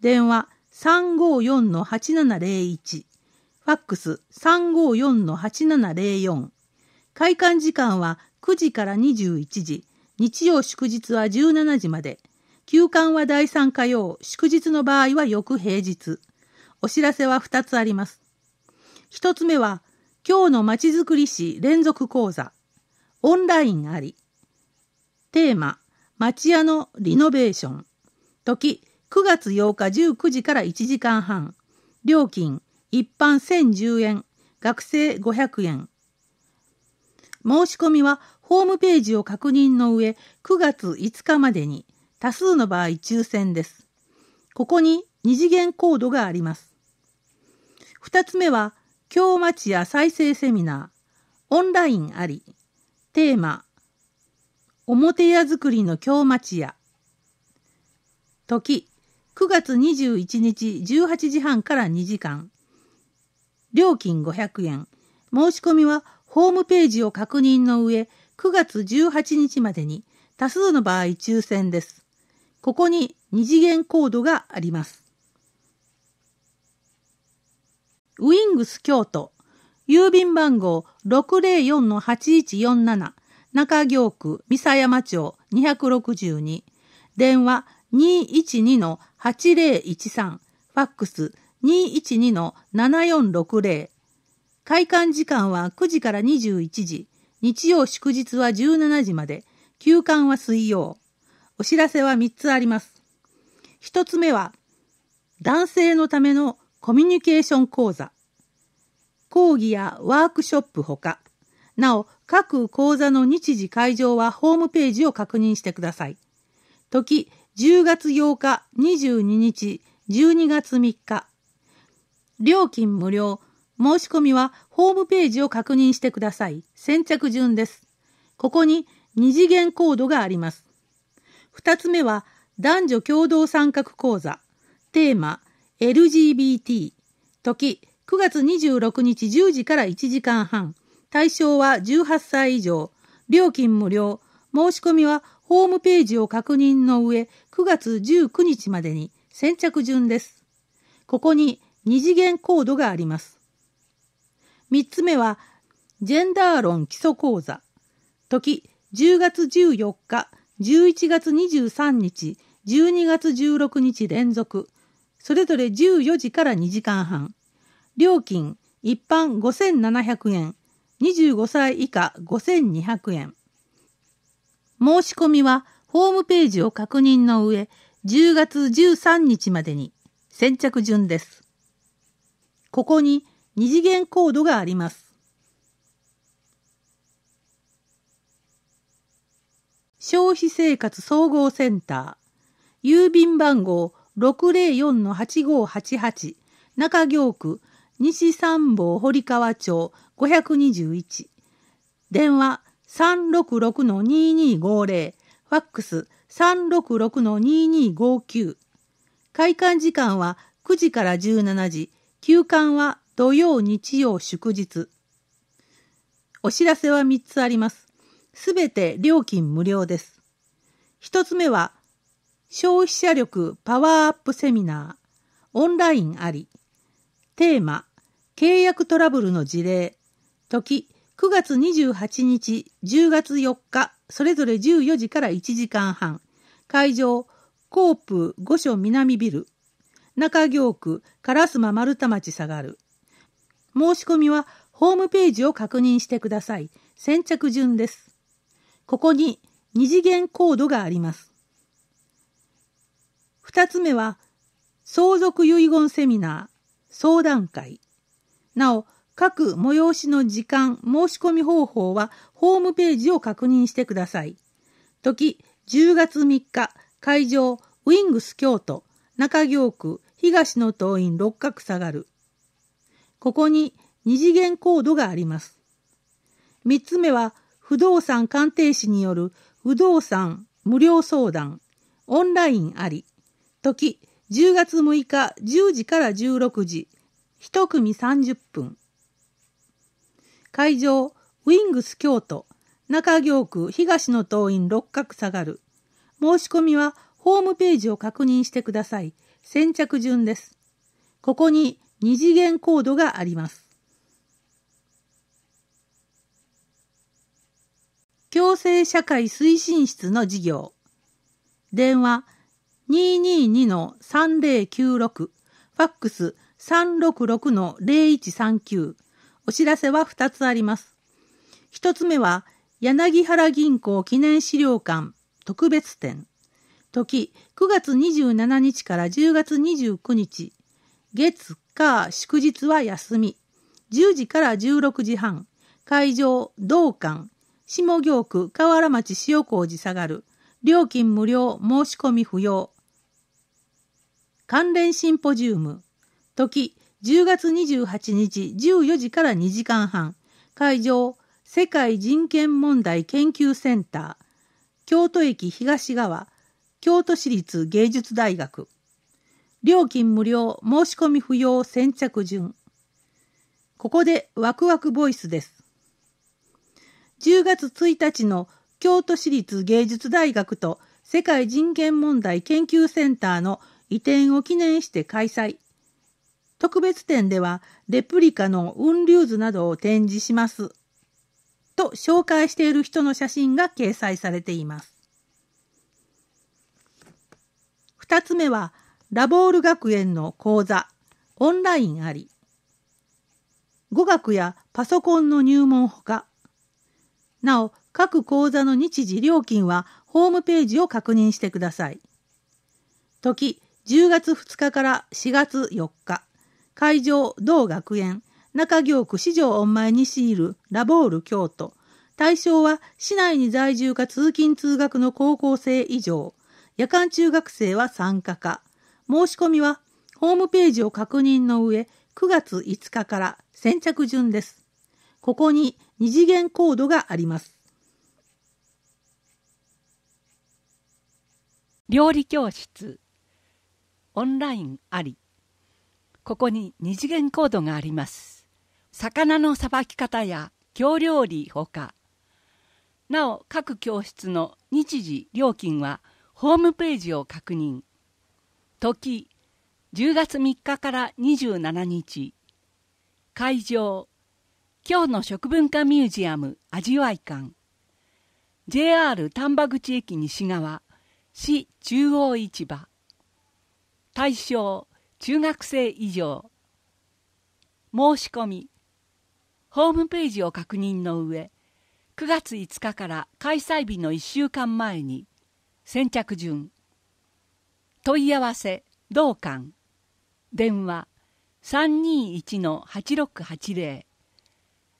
電話354-8701、ファックス354-8704。開館時間は9時から21時、日曜祝日は17時まで、休館は第3火曜、祝日の場合は翌平日。お知らせは2つあります。1つ目は、今日のまちづくり史連続講座、オンラインあり。テーマ、町屋のリノベーション。時、9月8日19時から1時間半。料金、一般1010円、学生500円。申し込みはホームページを確認の上、9月5日までに、多数の場合抽選です。ここに二次元コードがあります。二つ目は、京町屋再生セミナー、オンラインあり。テーマ表屋作りの京町屋時9月21日18時半から2時間料金500円申し込みはホームページを確認の上9月18日までに多数の場合抽選ですここに2次元コードがありますウィングス京都郵便番号604-8147中京区三佐山町262電話212-8013ファックス212-7460開館時間は9時から21時日曜祝日は17時まで休館は水曜お知らせは3つあります1つ目は男性のためのコミュニケーション講座講義やワークショップほか、なお、各講座の日時会場はホームページを確認してください。時、10月8日、22日、12月3日。料金無料。申し込みはホームページを確認してください。先着順です。ここに二次元コードがあります。二つ目は男女共同参画講座。テーマ LGBT。時9月26日10時から1時間半。対象は18歳以上。料金無料。申し込みはホームページを確認の上、9月19日までに先着順です。ここに二次元コードがあります。3つ目は、ジェンダー論基礎講座。時、10月14日、11月23日、12月16日連続、それぞれ14時から2時間半。料金一般5700円、25歳以下5200円。申し込みはホームページを確認の上、10月13日までに先着順です。ここに二次元コードがあります。消費生活総合センター、郵便番号604-8588、中京区西三坊堀川町521電話366-2250ファックス366-2259開館時間は9時から17時休館は土曜日曜祝日お知らせは3つあります。すべて料金無料です。1つ目は、消費者力パワーアップセミナー、オンラインあり、テーマ、契約トラブルの事例、時、9月28日、10月4日、それぞれ14時から1時間半、会場、コープ5所南ビル、中京区、烏丸丸太町下がる。申し込みは、ホームページを確認してください。先着順です。ここに、二次元コードがあります。二つ目は、相続遺言セミナー、相談会。なお、各催しの時間、申し込み方法はホームページを確認してください。時、10月3日、会場、ウィングス京都、中京区、東の党員六角下がる。ここに二次元コードがあります。三つ目は、不動産鑑定士による不動産無料相談、オンラインあり。時、10月6日10時から16時、一組30分。会場、ウィングス京都、中京区東の党員六角下がる。申し込みはホームページを確認してください。先着順です。ここに二次元コードがあります。共生社会推進室の事業。電話222-3096、ファックス366-0139。お知らせは2つあります。1つ目は、柳原銀行記念資料館特別展。時、9月27日から10月29日。月、火、祝日は休み。10時から16時半。会場、同館。下行区河原町塩工事下がる。料金無料、申し込み不要。関連シンポジウム。時、10月28日14時から2時間半、会場、世界人権問題研究センター、京都駅東側、京都市立芸術大学。料金無料、申し込み不要、先着順。ここでワクワクボイスです。10月1日の京都市立芸術大学と世界人権問題研究センターの移転を記念して開催。特別展ではレプリカの雲龍図などを展示します。と紹介している人の写真が掲載されています。二つ目は、ラボール学園の講座、オンラインあり。語学やパソコンの入門ほか。なお、各講座の日時料金はホームページを確認してください。時、10月2日から4月4日。会場同学園、中京区四条御前シーるラボール京都。対象は市内に在住か通勤通学の高校生以上。夜間中学生は参加か。申し込みはホームページを確認の上、9月5日から先着順です。ここに二次元コードがあります。料理教室オンラインありここに二次元コードがあります魚のさばき方や京料理ほかなお各教室の日時料金はホームページを確認時10月3日から27日会場今日の食文化ミュージアム味わい館 JR 丹波口駅西側市中央市場対象中学生以上申し込みホームページを確認の上9月5日から開催日の1週間前に先着順問い合わせ同館電話321-8680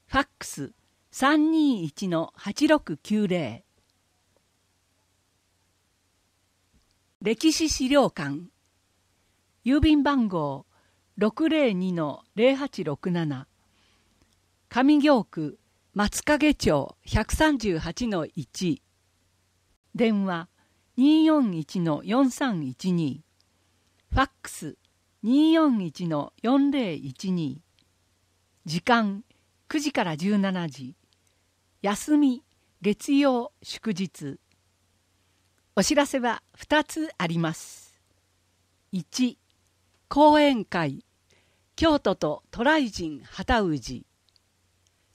ファックス321-8690歴史資料館郵便番号602-0867上京区松影町138-1電話241-4312ファックス241-4012時間9時から17時休み月曜祝日お知らせは2つあります。1講演会京都と渡来人旗氏時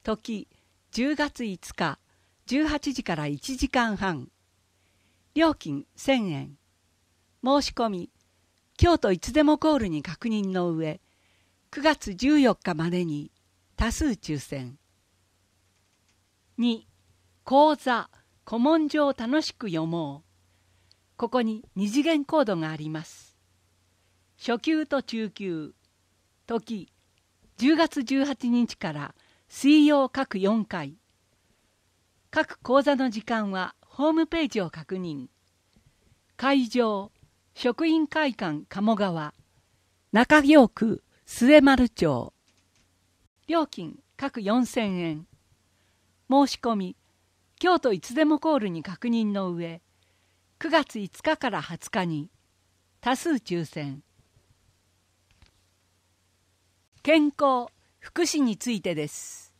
10月5日18時から1時間半料金1000円申し込み京都いつでもコールに確認の上9月14日までに多数抽選2講座古文書を楽しく読もうここに二次元コードがあります初級と中級時10月18日から水曜各4回各講座の時間はホームページを確認会場職員会館鴨川中京区末丸町料金各4000円申し込み京都いつでもコールに確認の上9月5日から20日に多数抽選健康福祉についてです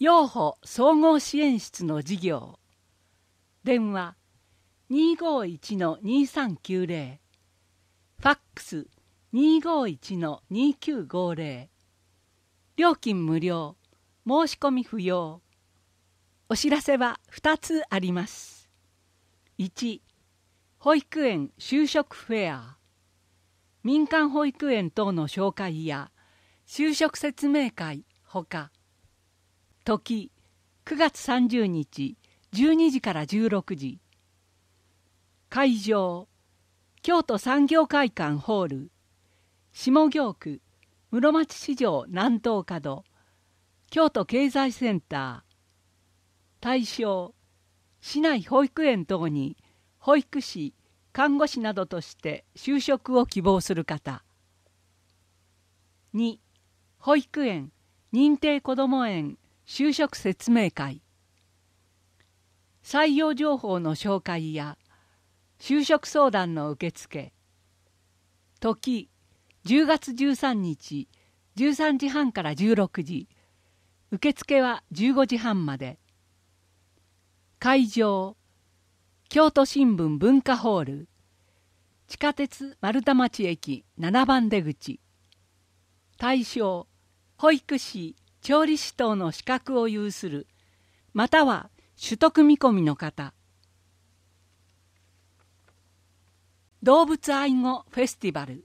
養護総合支援室の事業電話251-2390ファックス251-2950料金無料申し込み不要お知らせは2つあります1保育園就職フェア民間保育園等の紹介や就職説明会ほか時9月30日12時から16時会場京都産業会館ホール下京区室町市場南東角京都経済センター対象市内保育園等に保育士看護師などとして就職を希望する方2保育園認定こども園就職説明会採用情報の紹介や就職相談の受付時10月13日13時半から16時受付は15時半まで会場京都新聞文化ホール地下鉄丸太町駅7番出口対象保育士調理師等の資格を有するまたは取得見込みの方動物愛護フェスティバル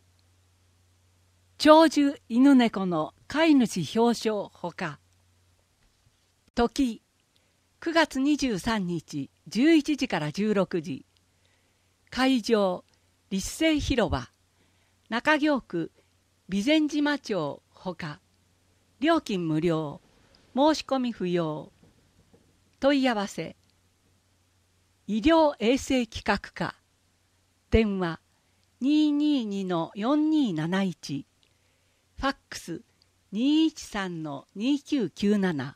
長寿犬猫の飼い主表彰ほか時9月23日11時から16時会場立成広場中京区備前島町ほか料金無料申し込み不要問い合わせ医療衛生企画課電話222-4271ファックス213-2997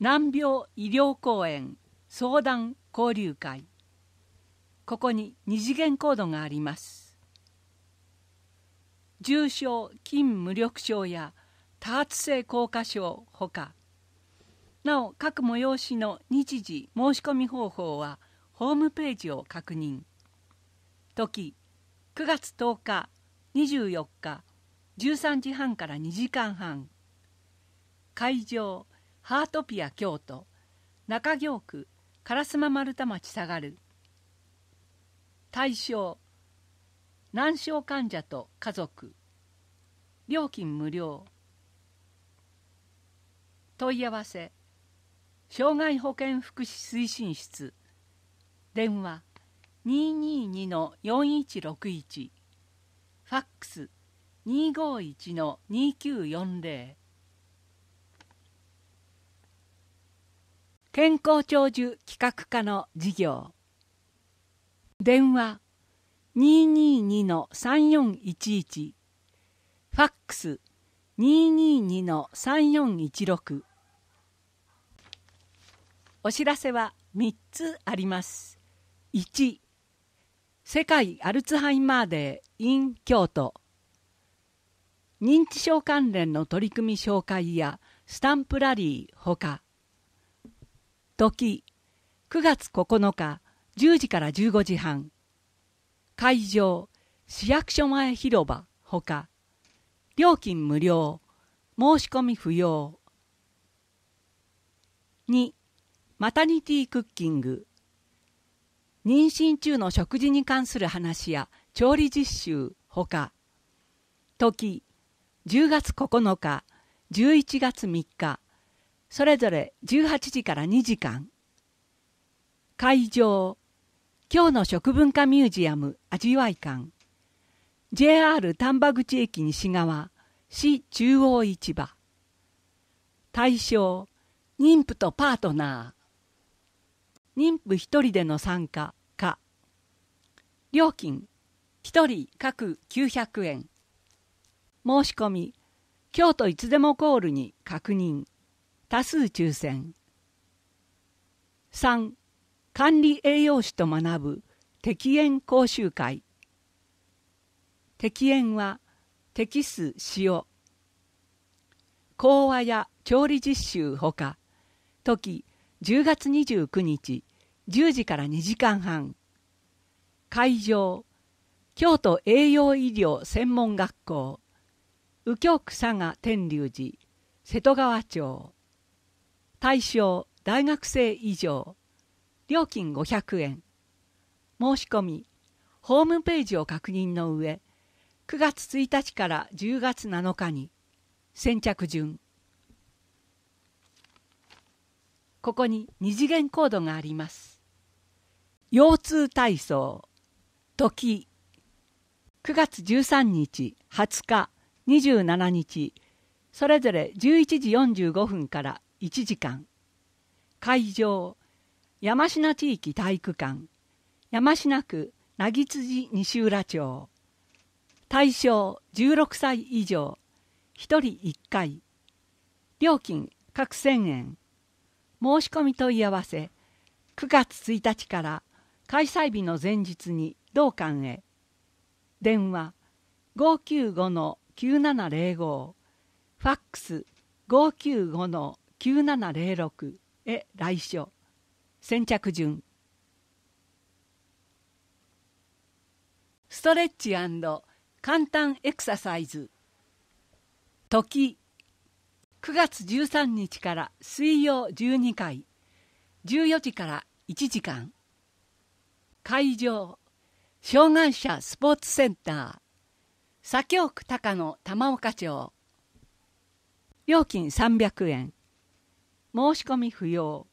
難病医療公園相談交流会ここに二次元コードがあります重症筋無力症や多発性硬化症ほかなお各催しの日時申し込み方法はホームページを確認時9月10日24日13時半から2時間半会場ハートピア京都中京区烏丸太町下がる対象難症患者と家族料金無料問い合わせ障害保険福祉推進室電話222の4161ファックス251の2940健康長寿企画課の事業電話二二二の三四一一。ファックス二二二の三四一六。お知らせは三つあります。一。世界アルツハイマーデー in 京都認知症関連の取り組み紹介やスタンプラリーほか時九月九日十時から十五時半会場、市役所前広場ほか、料金無料、申し込み不要。2、マタニティクッキング。妊娠中の食事に関する話や調理実習ほか、時、10月9日、11月3日、それぞれ18時から2時間。会場、今日の食文化ミュージアム味わい館 JR 丹波口駅西側市中央市場対象妊婦とパートナー妊婦一人での参加か料金一人各900円申し込み京都いつでもコールに確認多数抽選3管理栄養士と学ぶ適園講習会適園は適す塩講話や調理実習ほか時10月29日10時から2時間半会場京都栄養医療専門学校右京区佐賀天龍寺瀬戸川町大正大学生以上料金500円申し込みホームページを確認の上9月1日から10月7日に先着順ここに二次元コードがあります腰痛体操時9月13日20日27日それぞれ11時45分から1時間会場山科地域体育館山科区凪辻西浦町対象16歳以上1人1回料金各1000円申し込み問い合わせ9月1日から開催日の前日に同館へ電話595-9705ファックス595-9706へ来所先着順ストレッチ簡単エクササイズ時9月13日から水曜12回14時から1時間会場障害者スポーツセンター左京区高野玉岡町料金300円申し込み不要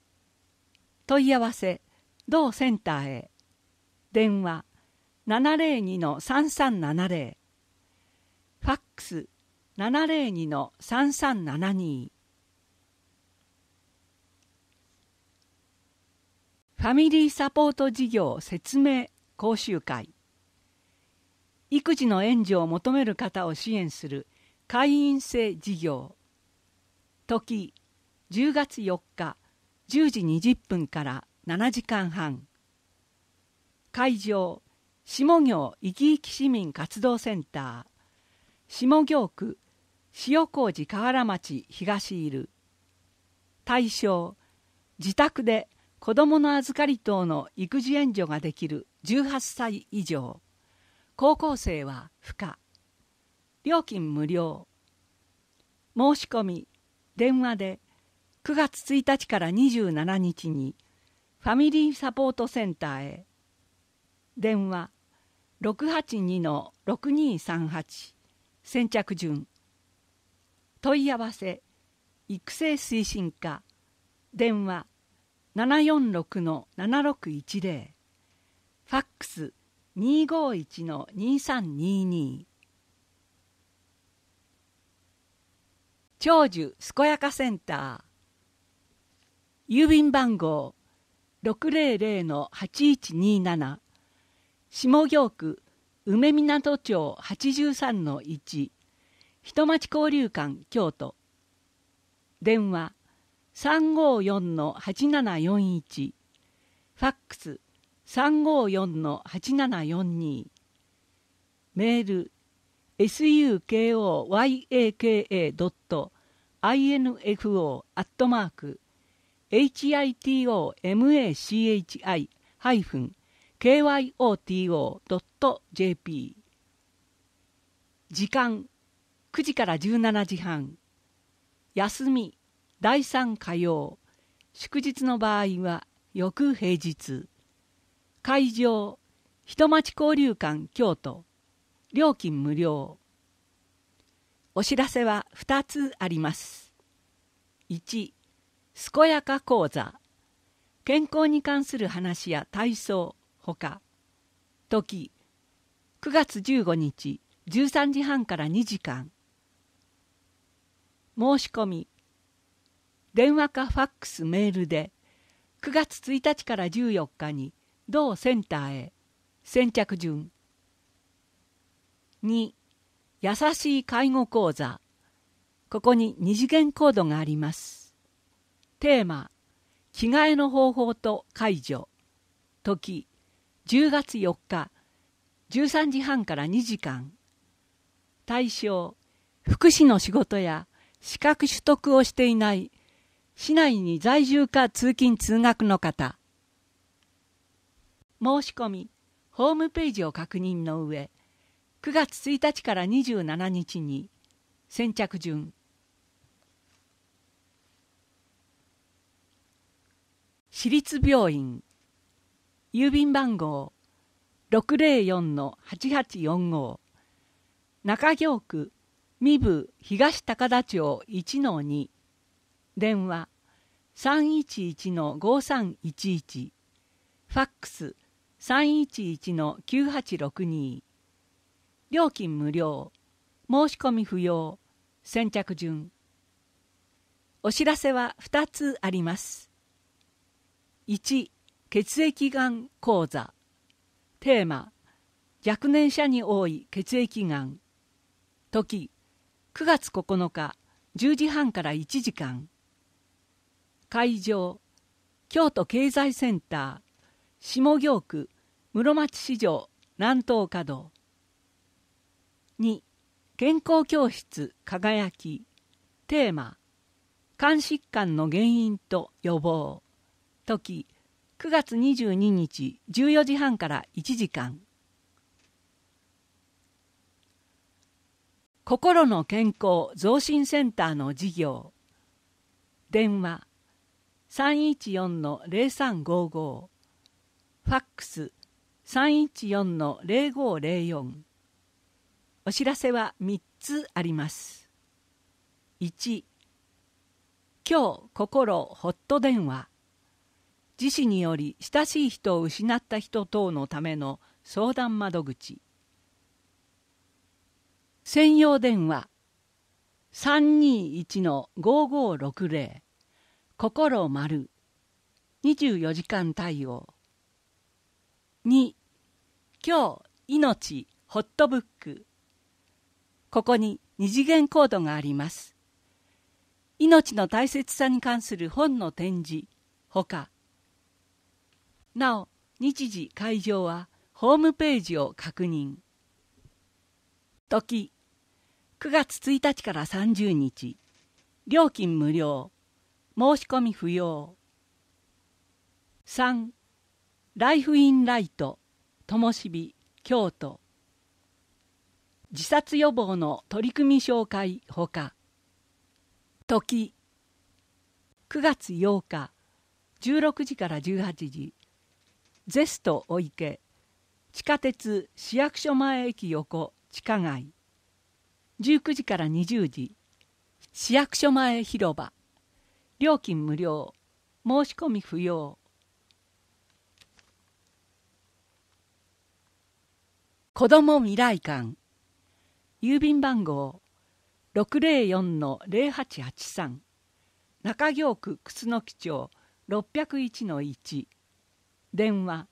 問い合わせ同センターへ電話702-3370ファックス702-3372ファミリーサポート事業説明講習会育児の援助を求める方を支援する会員制事業時10月4日10時20分から7時間半会場下行生き生き市民活動センター下行区塩麹河原町東いる対象自宅で子どもの預かり等の育児援助ができる18歳以上高校生は不可料金無料申し込み電話で9月1日から27日にファミリーサポートセンターへ電話682-6238先着順問い合わせ育成推進課電話746-7610ファックス251-2322長寿健やかセンター郵便番号600-8127下京区梅港町83-1人町交流館京都電話354-8741ファックス354-8742メール sukoyaka.info アットマーク hitomachi-kyoto.jp 時間9時から17時半休み第3火曜祝日の場合は翌平日会場人町交流館京都料金無料お知らせは2つあります1健やか講座健康に関する話や体操ほか時9月15日13時半から2時間申し込み電話かファックスメールで9月1日から14日に同センターへ先着順2優しい介護講座ここに二次元コードがありますテーマ「着替えの方法と解除」時10月4日13時半から2時間対象福祉の仕事や資格取得をしていない市内に在住か通勤通学の方申し込みホームページを確認の上9月1日から27日に先着順市立病院郵便番号604-8845中京区三部東高田町1-2電話311-5311ファックス311-9862料金無料申し込み不要先着順お知らせは2つあります1血液がん講座テーマ若年者に多い血液がん時9月9日10時半から1時間会場京都経済センター下京区室町市場南東華道2健康教室輝きテーマ肝疾患の原因と予防時9月22日14時半から1時間心の健康増進センターの事業電話314の0355ファックス314の0504お知らせは3つあります1今日心ホット電話自死により親しい人を失った人等のための相談窓口専用電話321-5560心丸24時間対応2今日命ホットブックここに二次元コードがあります命の大切さに関する本の展示ほかなお日時会場はホームページを確認時9月1日から30日料金無料申し込み不要3ライフインライトともしび京都自殺予防の取り組み紹介ほか時9月8日16時から18時ゼストお池地下鉄市役所前駅横地下街19時から20時市役所前広場料金無料申し込み不要子ども未来館郵便番号604-0883中京区楠木町601-1電話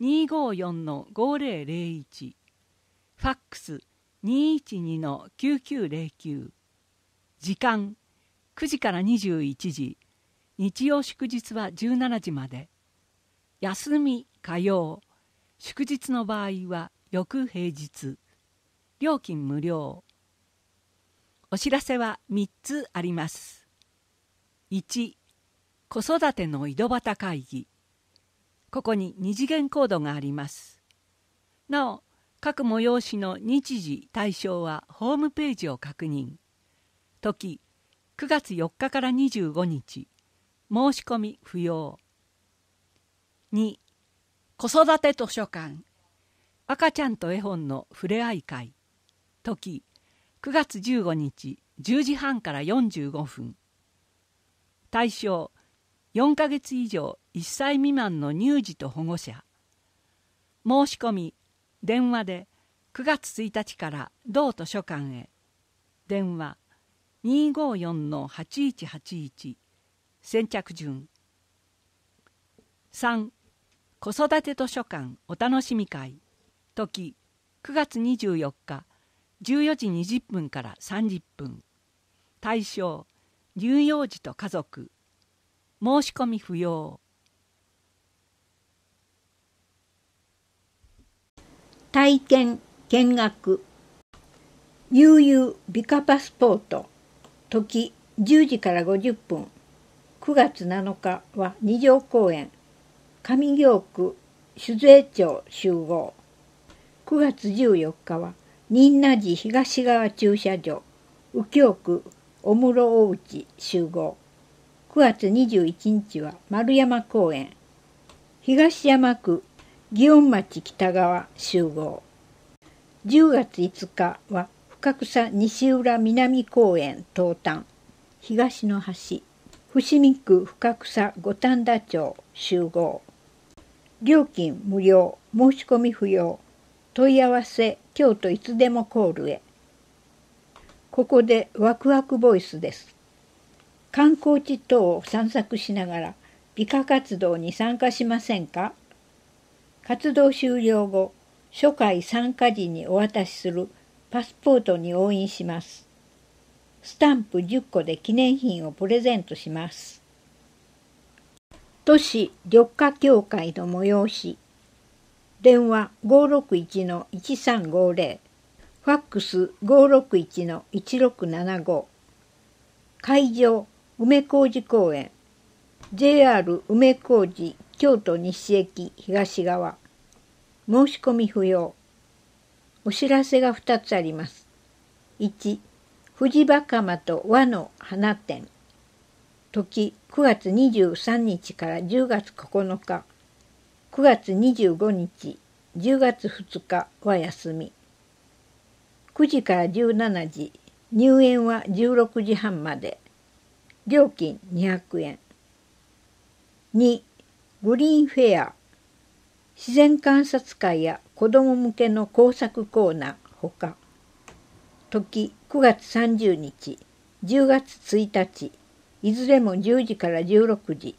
254-5001ファックス212-9909時間9時から21時日曜祝日は17時まで休み火曜祝日の場合は翌平日料金無料お知らせは3つあります1子育ての井戸端会議ここに二次元コードがありますなお各催しの日時対象はホームページを確認時9月4日から25日申し込み不要2子育て図書館赤ちゃんと絵本のふれあい会時9月15日10時半から45分対象4ヶ月以上1歳未満の乳児と保護者申し込み電話で9月1日から同図書館へ電話254-8181先着順3子育て図書館お楽しみ会時9月24日14時20分から30分対象乳幼児と家族申し込み不要体験見学悠々美化パスポート時10時から50分9月7日は二条公園上京区酒税町集合9月14日は仁和寺東側駐車場右京区小室大内集合9月21日は丸山公園東山区祇園町北側集合10月5日は深草西浦南公園東端東の端伏見区深草五反田町集合料金無料申し込み不要問い合わせ京都いつでもコールへここでワクワクボイスです観光地等を散策しながら美化活動に参加しませんか活動終了後、初回参加時にお渡しするパスポートに押印します。スタンプ10個で記念品をプレゼントします。都市緑化協会の催し電話561-1350ファックス561-1675会場梅小路公園 JR 梅小路京都西駅東側申し込み不要お知らせが2つあります1藤若間と和の花店時9月23日から10月9日9月25日10月2日は休み9時から17時入園は16時半まで料金200円2グリーンフェア自然観察会や子ども向けの工作コーナーほか時9月30日10月1日いずれも10時から16時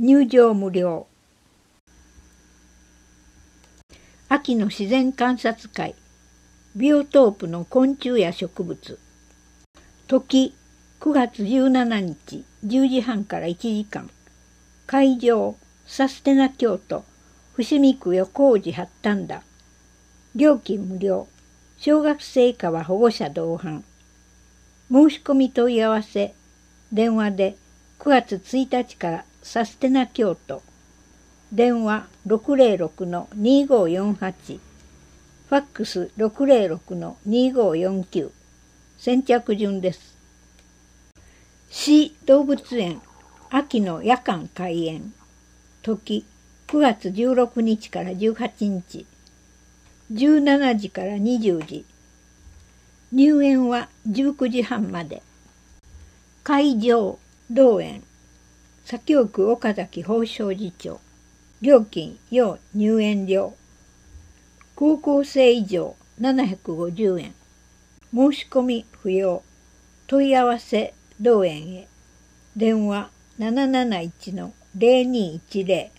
入場無料秋の自然観察会ビオトープの昆虫や植物時9月17日10時半から1時間会場サステナ京都伏見区横工事八反田料金無料小学生以下は保護者同伴申し込み問い合わせ電話で9月1日からサステナ京都電話606-2548ファックス606-2549先着順です市動物園秋の夜間開園時9月16日から18日17時から20時入園は19時半まで会場同園左京区岡崎法商事長料金要入園料高校生以上750円申し込み不要問い合わせ同園へ電話771の0210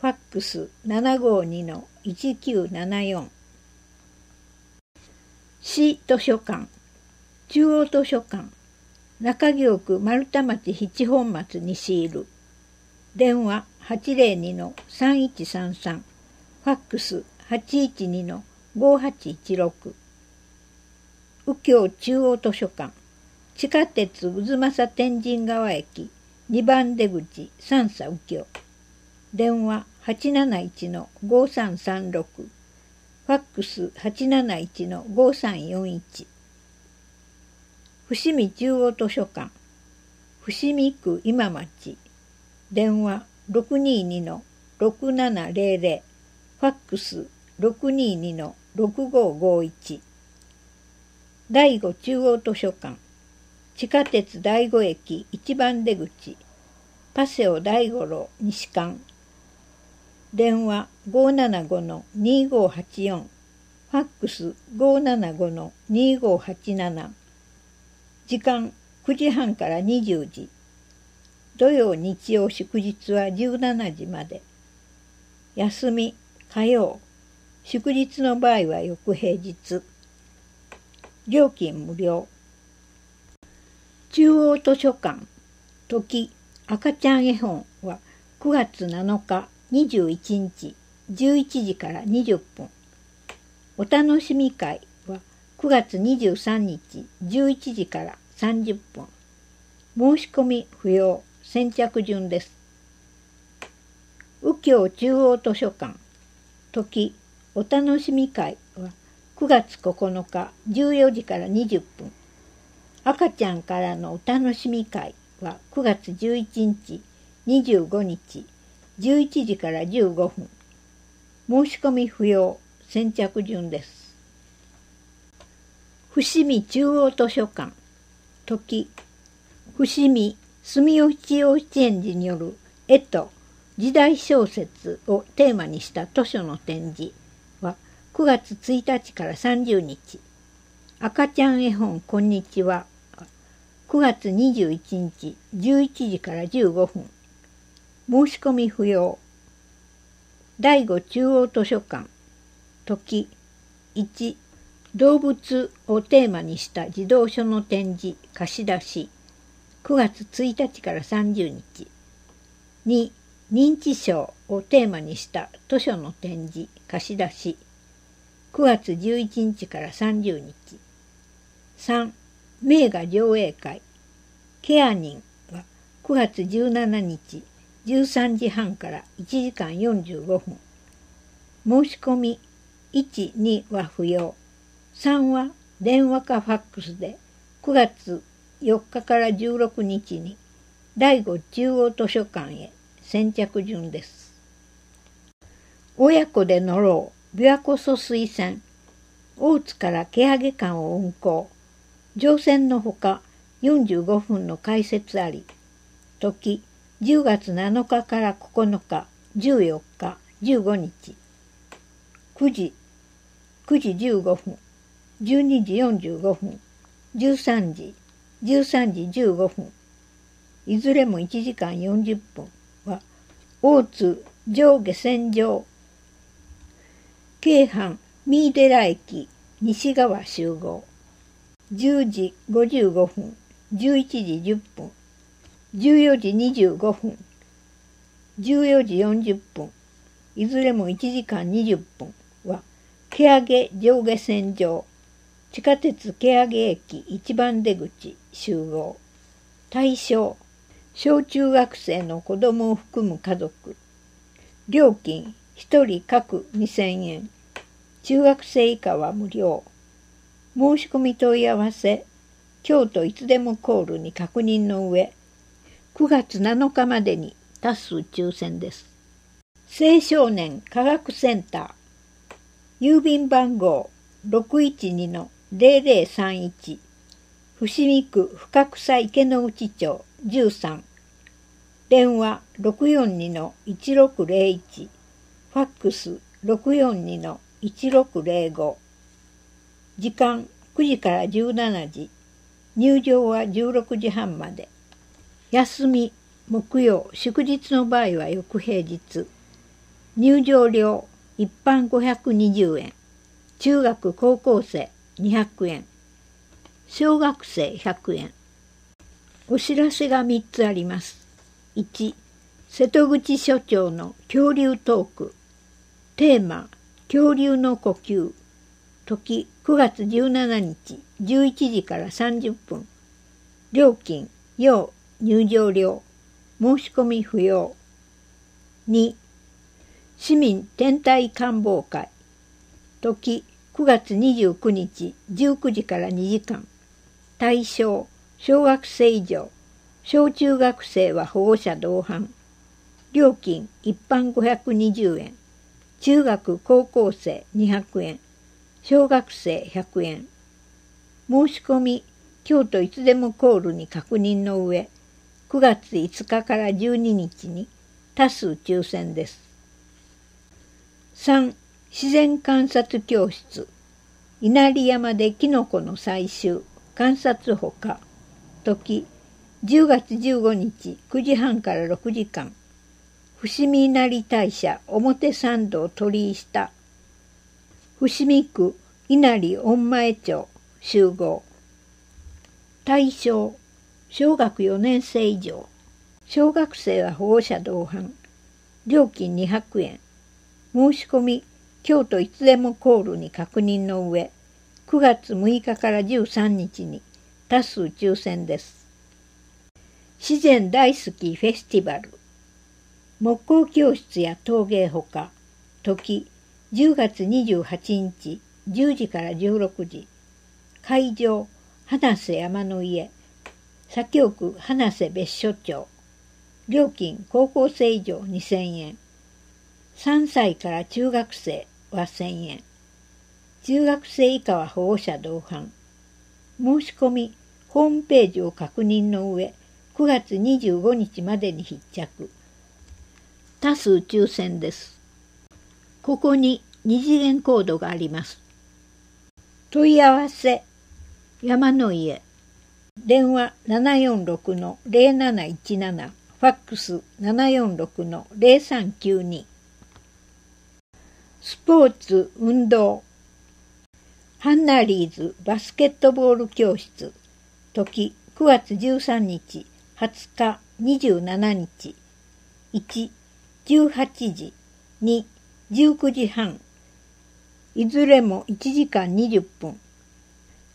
ファックス752の1974市図書館中央図書館中京区丸田町七本松西いる電話802の3133ファックス812の5816右京中央図書館地下鉄渦政天神川駅2番出口三佐右京電話871-5336ファックス871-5341伏見中央図書館伏見区今町電話622-6700ファックス622-6551第5中央図書館地下鉄第5駅1番出口パセオ第5路西館電話575-2584ファックス575-2587時間9時半から20時土曜日曜祝日は17時まで休み火曜祝日の場合は翌平日料金無料中央図書館時赤ちゃん絵本は9月7日21日11時から20分お楽しみ会は9月23日11時から30分申し込み不要先着順です右京中央図書館時お楽しみ会は9月9日14時から20分赤ちゃんからのお楽しみ会は9月11日、25日、11時から15分。申し込み不要、先着順です。伏見中央図書館、時、伏見住吉幼稚園児による絵と時代小説をテーマにした図書の展示は9月1日から30日赤ちゃん絵本こんにちは9月21日11時から15分申し込み不要第5中央図書館時1動物をテーマにした児童書の展示貸し出し9月1日から30日2認知症をテーマにした図書の展示貸し出し9月11日から30日3名画上映会ケア人」は9月17日13時半から1時間45分申し込み12は不要3は電話かファックスで9月4日から16日に第5中央図書館へ先着順です親子で乗ろう琵琶湖疎水線大津からケアゲ館を運行乗船のほか45分の解説あり時10月7日から9日14日15日9時9時15分12時45分13時13時15分いずれも1時間40分は大津上下線上京阪三井寺駅西側集合10時55分、11時10分、14時25分、14時40分、いずれも1時間20分は、毛上げ上下線上、地下鉄毛上駅一番出口集合、対象、小中学生の子供を含む家族、料金1人各2000円、中学生以下は無料、申し込み問い合わせ京都いつでもコールに確認の上9月7日までに多数抽選です青少年科学センター郵便番号612-0031伏見区深草池之内町13電話642-1601ファックス642-1605時間9時から17時入場は16時半まで休み木曜祝日の場合は翌平日入場料一般520円中学高校生200円小学生100円お知らせが3つあります1瀬戸口所長の恐竜トークテーマ恐竜の呼吸時9月17日11時から30分料金要入場料申し込み不要2市民天体観望会時9月29日19時から2時間対象小学生以上小中学生は保護者同伴料金一般520円中学高校生200円小学生100円申し込み京都いつでもコールに確認の上9月5日から12日に多数抽選です3自然観察教室稲荷山でキノコの採集観察ほか時10月15日9時半から6時間伏見稲荷大社表参道鳥居下伏見区稲荷御前町集合。対象、小学4年生以上。小学生は保護者同伴。料金200円。申し込み、京都いつでもコールに確認の上、9月6日から13日に多数抽選です。自然大好きフェスティバル。木工教室や陶芸ほか、時、10月28日10時から16時会場花瀬山の家左京区花瀬別所町料金高校生以上2000円3歳から中学生は1000円中学生以下は保護者同伴申し込みホームページを確認の上9月25日までに必着多数抽選ですここに二次元コードがあります。問い合わせ山の家電話746 0717ファックス746 0392スポーツ運動ハンナリーズバスケットボール教室時9月13日20日27日118時2 19時半、いずれも1時間20分、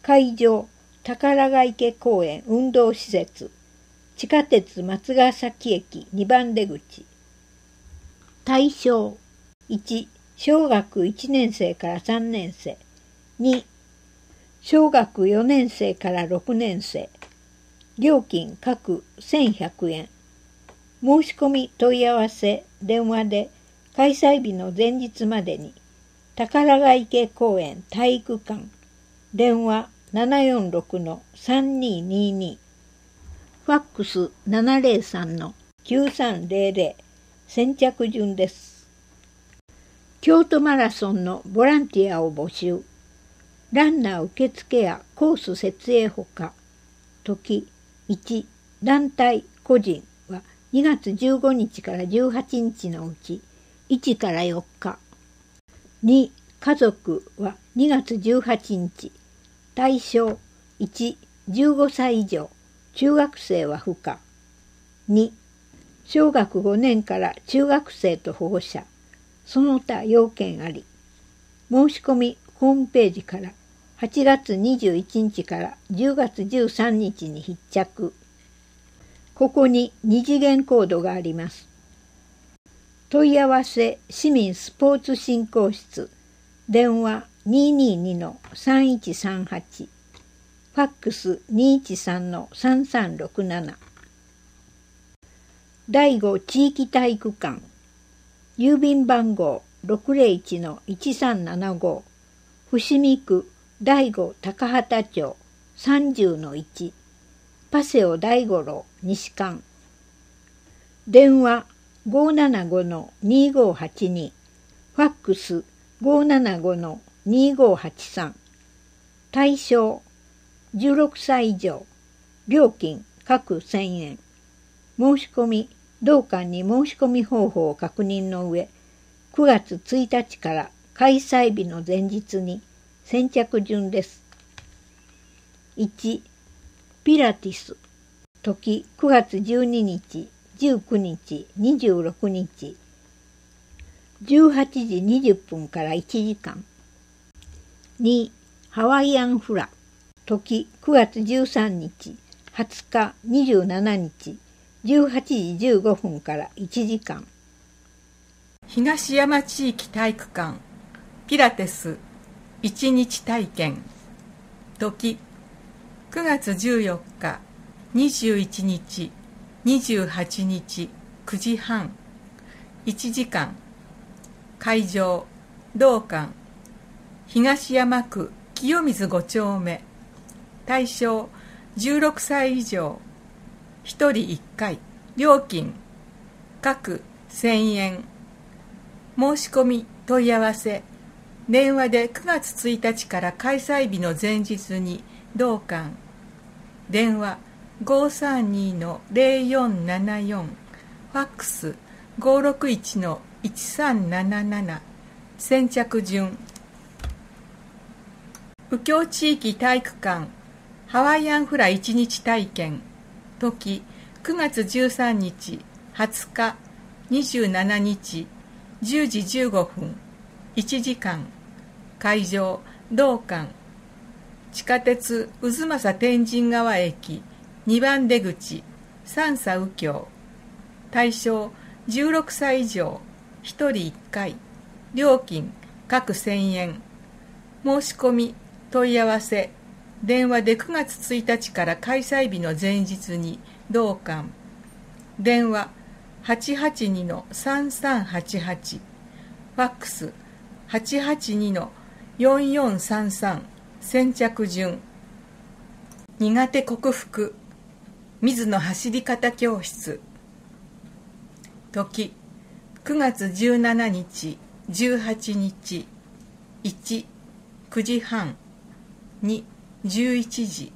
会場、宝ヶ池公園運動施設、地下鉄松ヶ崎駅2番出口、対象、1、小学1年生から3年生、2、小学4年生から6年生、料金各1100円、申し込み問い合わせ電話で開催日の前日までに宝ヶ池公園体育館電話746-3222ファックス703-9300先着順です京都マラソンのボランティアを募集ランナー受付やコース設営ほか時1団体個人は2月15日から18日のうち1から4日2家族は2月18日対象115歳以上中学生は不可2小学5年から中学生と保護者その他要件あり申し込みホームページから8月21日から10月13日に必着ここに二次元コードがあります問い合わせ市民スポーツ振興室電話222-3138ファックス213-3367第5地域体育館郵便番号601-1375伏見区第5高畑町30-1パセオ第五郎西館電話575-2582ファックス575-2583対象16歳以上料金各1000円申し込み同館に申し込み方法を確認の上9月1日から開催日の前日に先着順です。1ピラティス時9月12日19日、26日、18時20分から1時間。2、ハワイアンフラ、時9月13日、20日、27日、18時15分から1時間。東山地域体育館、ピラテス、1日体験。時9月14日、21日、28日9時半1時間会場同館東山区清水5丁目対象16歳以上1人1回料金各1000円申し込み問い合わせ電話で9月1日から開催日の前日に同館電話五三二の零四七四、ファックス561の1377先着順右京地域体育館ハワイアンフラ一日体験時9月13日20日27日10時15分1時間会場道館地下鉄渦政天神川駅二番出口三差右京対象16歳以上1人1回料金各1000円申し込み問い合わせ電話で9月1日から開催日の前日に同館電話882の3388ファックス882の4433先着順苦手克服水野走り方教室時9月17日18日19時半211時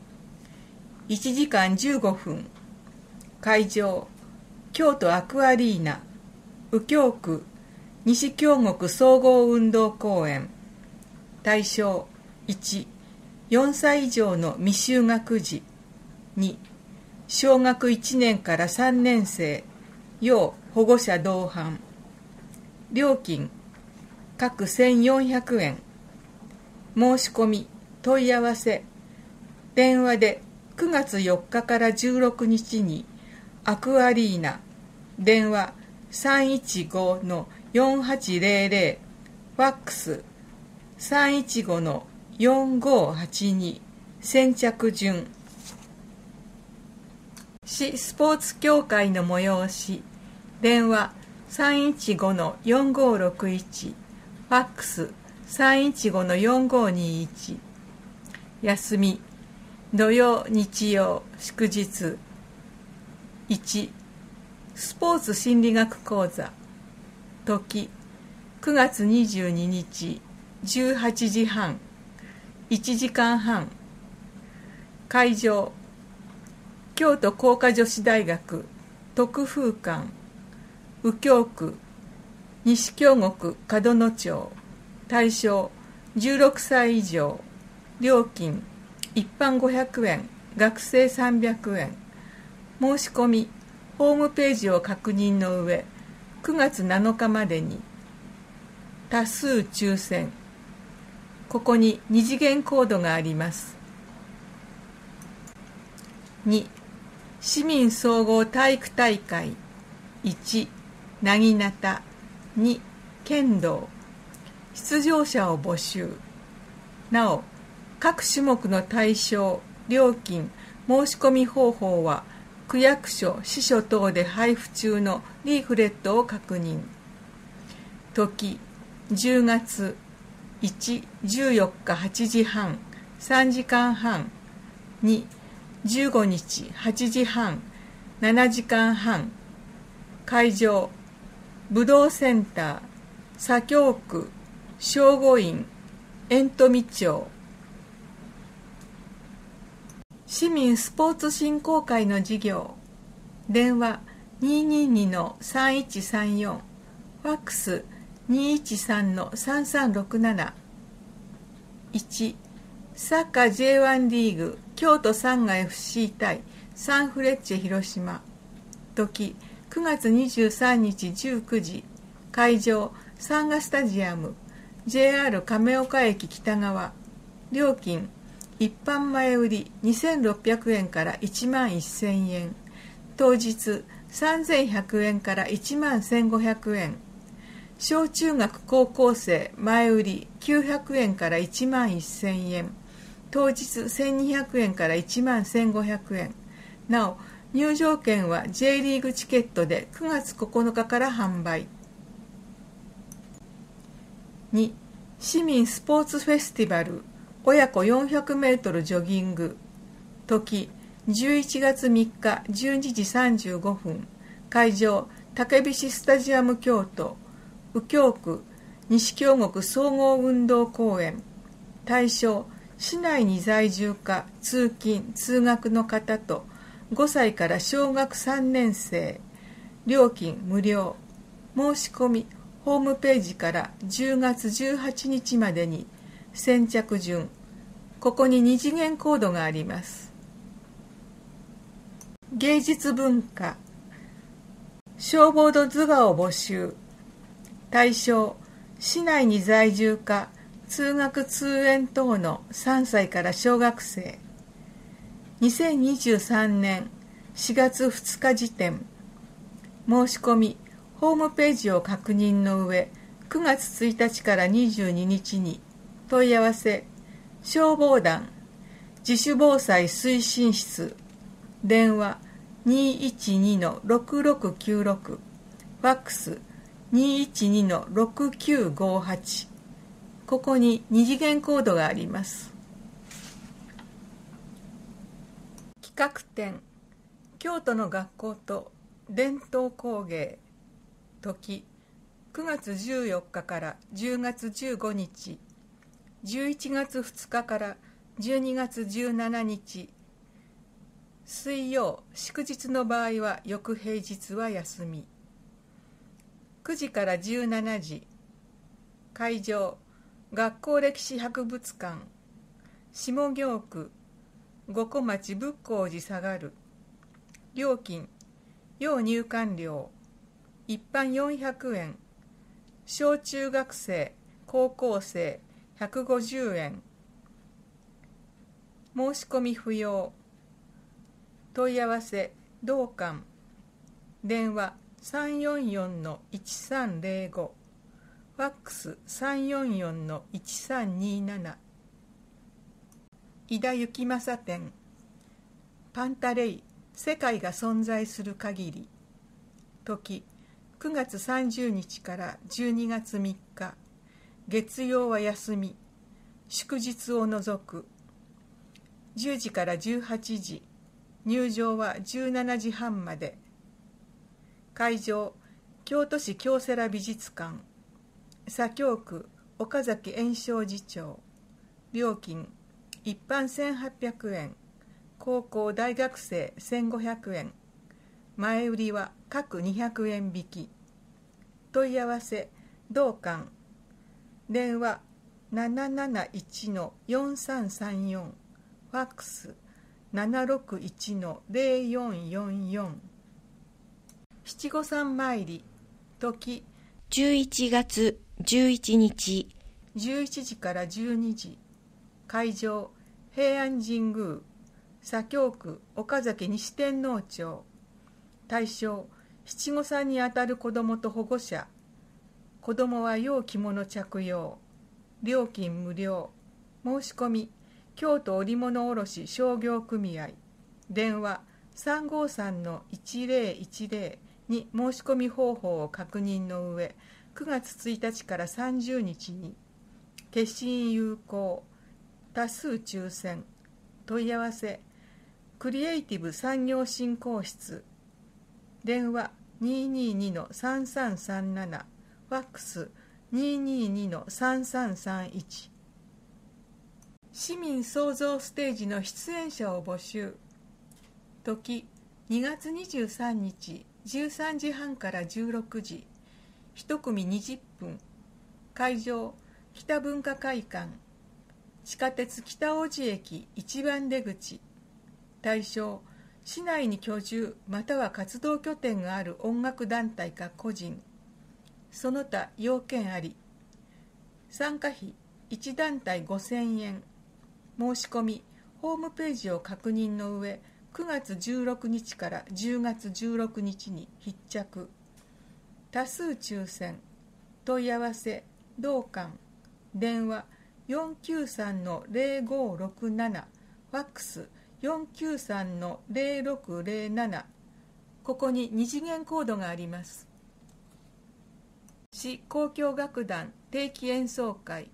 1時間15分会場京都アクアリーナ右京区西京極総合運動公園対象14歳以上の未就学児2小学1年から3年生要保護者同伴料金各1400円申し込み問い合わせ電話で9月4日から16日にアクアリーナ電話315の4800ファックス315の4582先着順市スポーツ協会の催し電話315-4561ファックス315-4521休み土曜日曜祝日1スポーツ心理学講座時9月22日18時半1時間半会場京都工科女子大学徳風館右京区西京極門野町対象16歳以上料金一般500円学生300円申し込みホームページを確認の上9月7日までに多数抽選ここに二次元コードがあります2市民総合体育大会1なぎなた2剣道出場者を募集なお各種目の対象料金申し込み方法は区役所支所等で配布中のリーフレットを確認時10月114日8時半3時間半2 15日8時半7時間半会場武道センター左京区正午院遠富町市民スポーツ振興会の事業電話222-3134ファックス213-3367 1サッカー J1 リーグ京都サンガ FC 対サンフレッチェ広島時9月23日19時会場サンガスタジアム JR 亀岡駅北側料金一般前売り2600円から1万1000円当日3100円から1万1500円小中学高校生前売り900円から1万1000円当日1200円から1万1500円なお入場券は J リーグチケットで9月9日から販売2市民スポーツフェスティバル親子 400m ジョギング時11月3日12時35分会場竹菱スタジアム京都右京区西京極総合運動公園対象市内に在住か通勤通学の方と5歳から小学3年生料金無料申し込みホームページから10月18日までに先着順ここに二次元コードがあります芸術文化消防度図画を募集対象市内に在住か通学通園等の3歳から小学生2023年4月2日時点申し込みホームページを確認の上9月1日から22日に問い合わせ消防団自主防災推進室電話212-6696ファックス212-6958ここに二次元コードがあります企画展京都の学校と伝統工芸時9月14日から10月15日11月2日から12月17日水曜祝日の場合は翌平日は休み9時から17時会場学校歴史博物館下京区五湖町仏光寺下がる料金要入館料一般400円小中学生高校生150円申し込み不要問い合わせ同館電話344-1305ファックス344の1327井田幸正店パンタレイ世界が存在する限り時9月30日から12月3日月曜は休み祝日を除く10時から18時入場は17時半まで会場京都市京セラ美術館左京区岡崎炎症次長料金一般1800円高校大学生1500円前売りは各200円引き問い合わせ同館電話771の4334ファックス761の0444七五三参り時11月11日11時から12時会場平安神宮左京区岡崎西天皇町対象七五三にあたる子どもと保護者子どもは要着物着用料金無料申し込み京都織物卸商業組合電話353の1010に申し込み方法を確認の上9月1日から30日に決心有効多数抽選問い合わせクリエイティブ産業振興室電話222-3337ファックス222-3331市民創造ステージの出演者を募集時2月23日13時半から16時1組20分会場北文化会館地下鉄北大路駅1番出口対象市内に居住または活動拠点がある音楽団体か個人その他要件あり参加費1団体5000円申し込みホームページを確認の上9月16日から10月16日に必着多数抽選問い合わせ同館電話493の0567ファックス493の0607ここに二次元コードがあります市交響楽団定期演奏会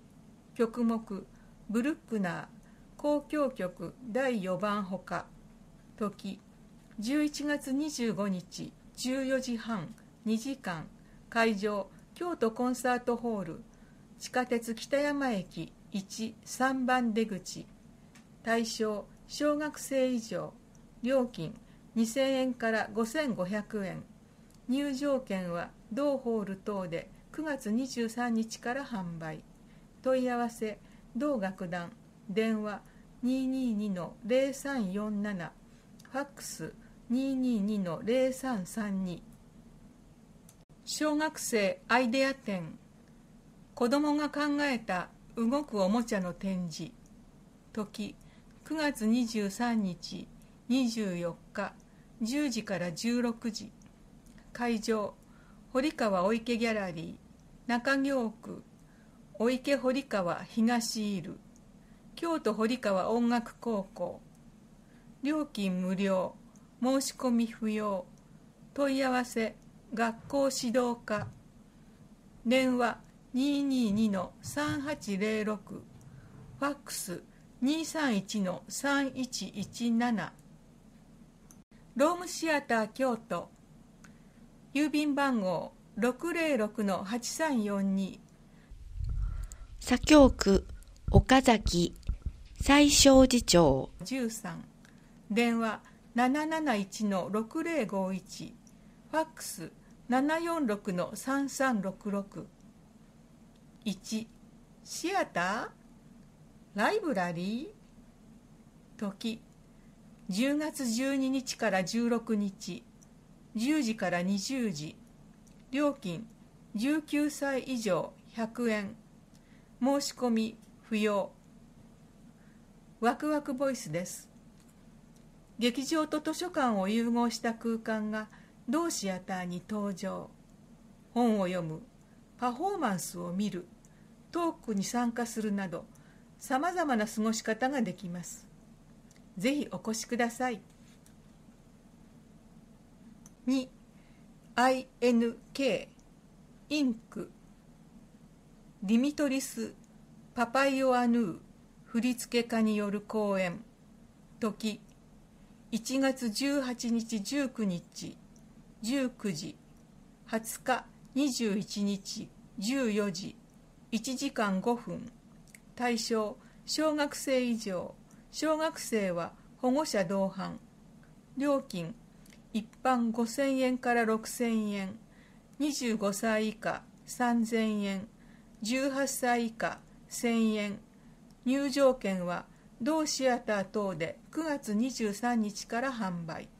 曲目「ブルックナー交響曲第4番ほか」時11月25日14時半2時間会場京都コンサートホール地下鉄北山駅13番出口対象小学生以上料金2000円から5500円入場券は同ホール等で9月23日から販売問い合わせ同楽団電話222-0347ファックス222-0332小学生アイデア展子供が考えた動くおもちゃの展示時9月23日24日10時から16時会場堀川お池ギャラリー中京区お池堀川東いる京都堀川音楽高校料金無料申し込み不要問い合わせ学校指導課電話222-3806ファックス231-3117ロームシアター京都郵便番号606-8342左京区岡崎西小次長13電話771-6051ファックス746の33661シアターライブラリー時10月12日から16日10時から20時料金19歳以上100円申し込み不要ワクワクボイスです劇場と図書館を融合した空間が「同シアターに登場本を読むパフォーマンスを見るトークに参加するなどさまざまな過ごし方ができますぜひお越しください2 INK インクディミトリス・パパイオアヌー振付家による公演時1月18日19日19時20日21日14時1時間5分対象小学生以上小学生は保護者同伴料金一般5000円から6000円25歳以下3000円18歳以下1000円入場券は同シアター等で9月23日から販売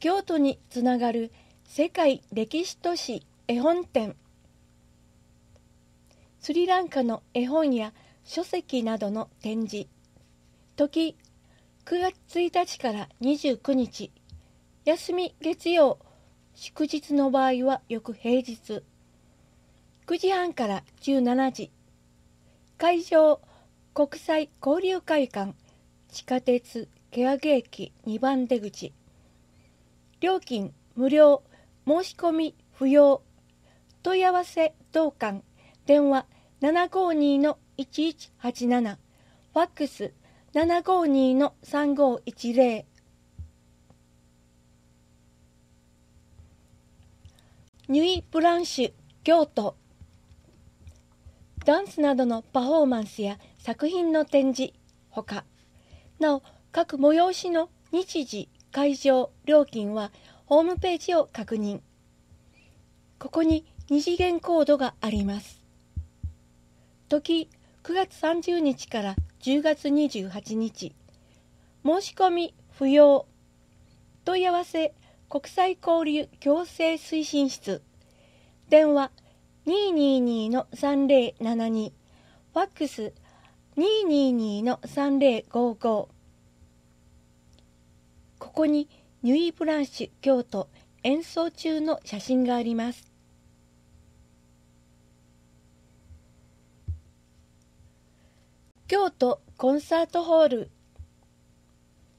京都につながる世界歴史都市絵本展スリランカの絵本や書籍などの展示時9月1日から29日休み月曜祝日の場合は翌平日9時半から17時会場国際交流会館地下鉄ケ欅駅2番出口料金無料申し込み不要問い合わせ同館電話752-1187ファックス752-3510ニュイ・ブランシュ京都ダンスなどのパフォーマンスや作品の展示ほかなお各催しの日時会場、料金はホームページを確認。ここに2次元コードがあります。時9月30日から10月28日。申し込み不要。問い合わせ国際交流共生推進室。電話222-3072。ファックス222-3055。ここにニュイブランシュ京都演奏中の写真があります。京都コンサートホール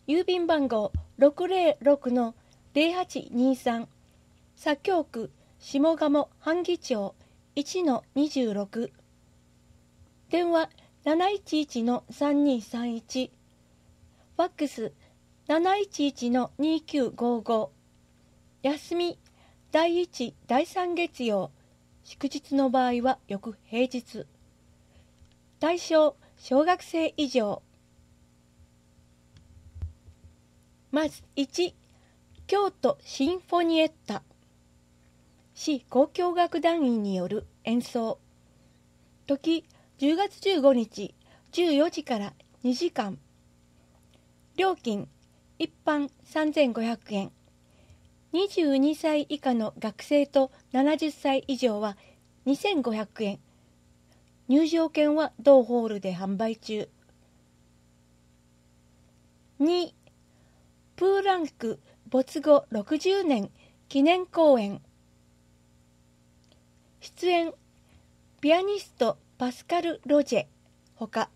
郵便番号606の0823左京区下鴨半義町1の26電話711の3231ファックス711-2955休み第1第3月曜祝日の場合は翌平日対象小学生以上まず1京都シンフォニエッタ市交響楽団員による演奏時10月15日14時から2時間料金一般3500円22歳以下の学生と70歳以上は2500円入場券は同ホールで販売中2プーランク没後60年記念公演出演ピアニストパスカル・ロジェほか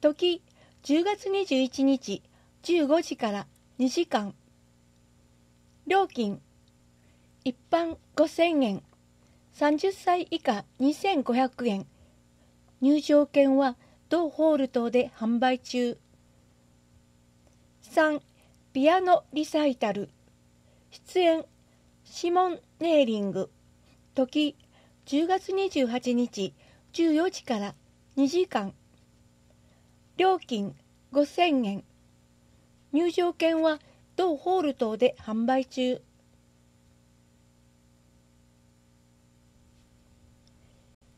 時10月21日15時から2時間料金一般5000円30歳以下2500円入場券は同ホール等で販売中3ピアノリサイタル出演シモン・ネーリング時10月28日14時から2時間料金5000円入場券は同ホール等で販売中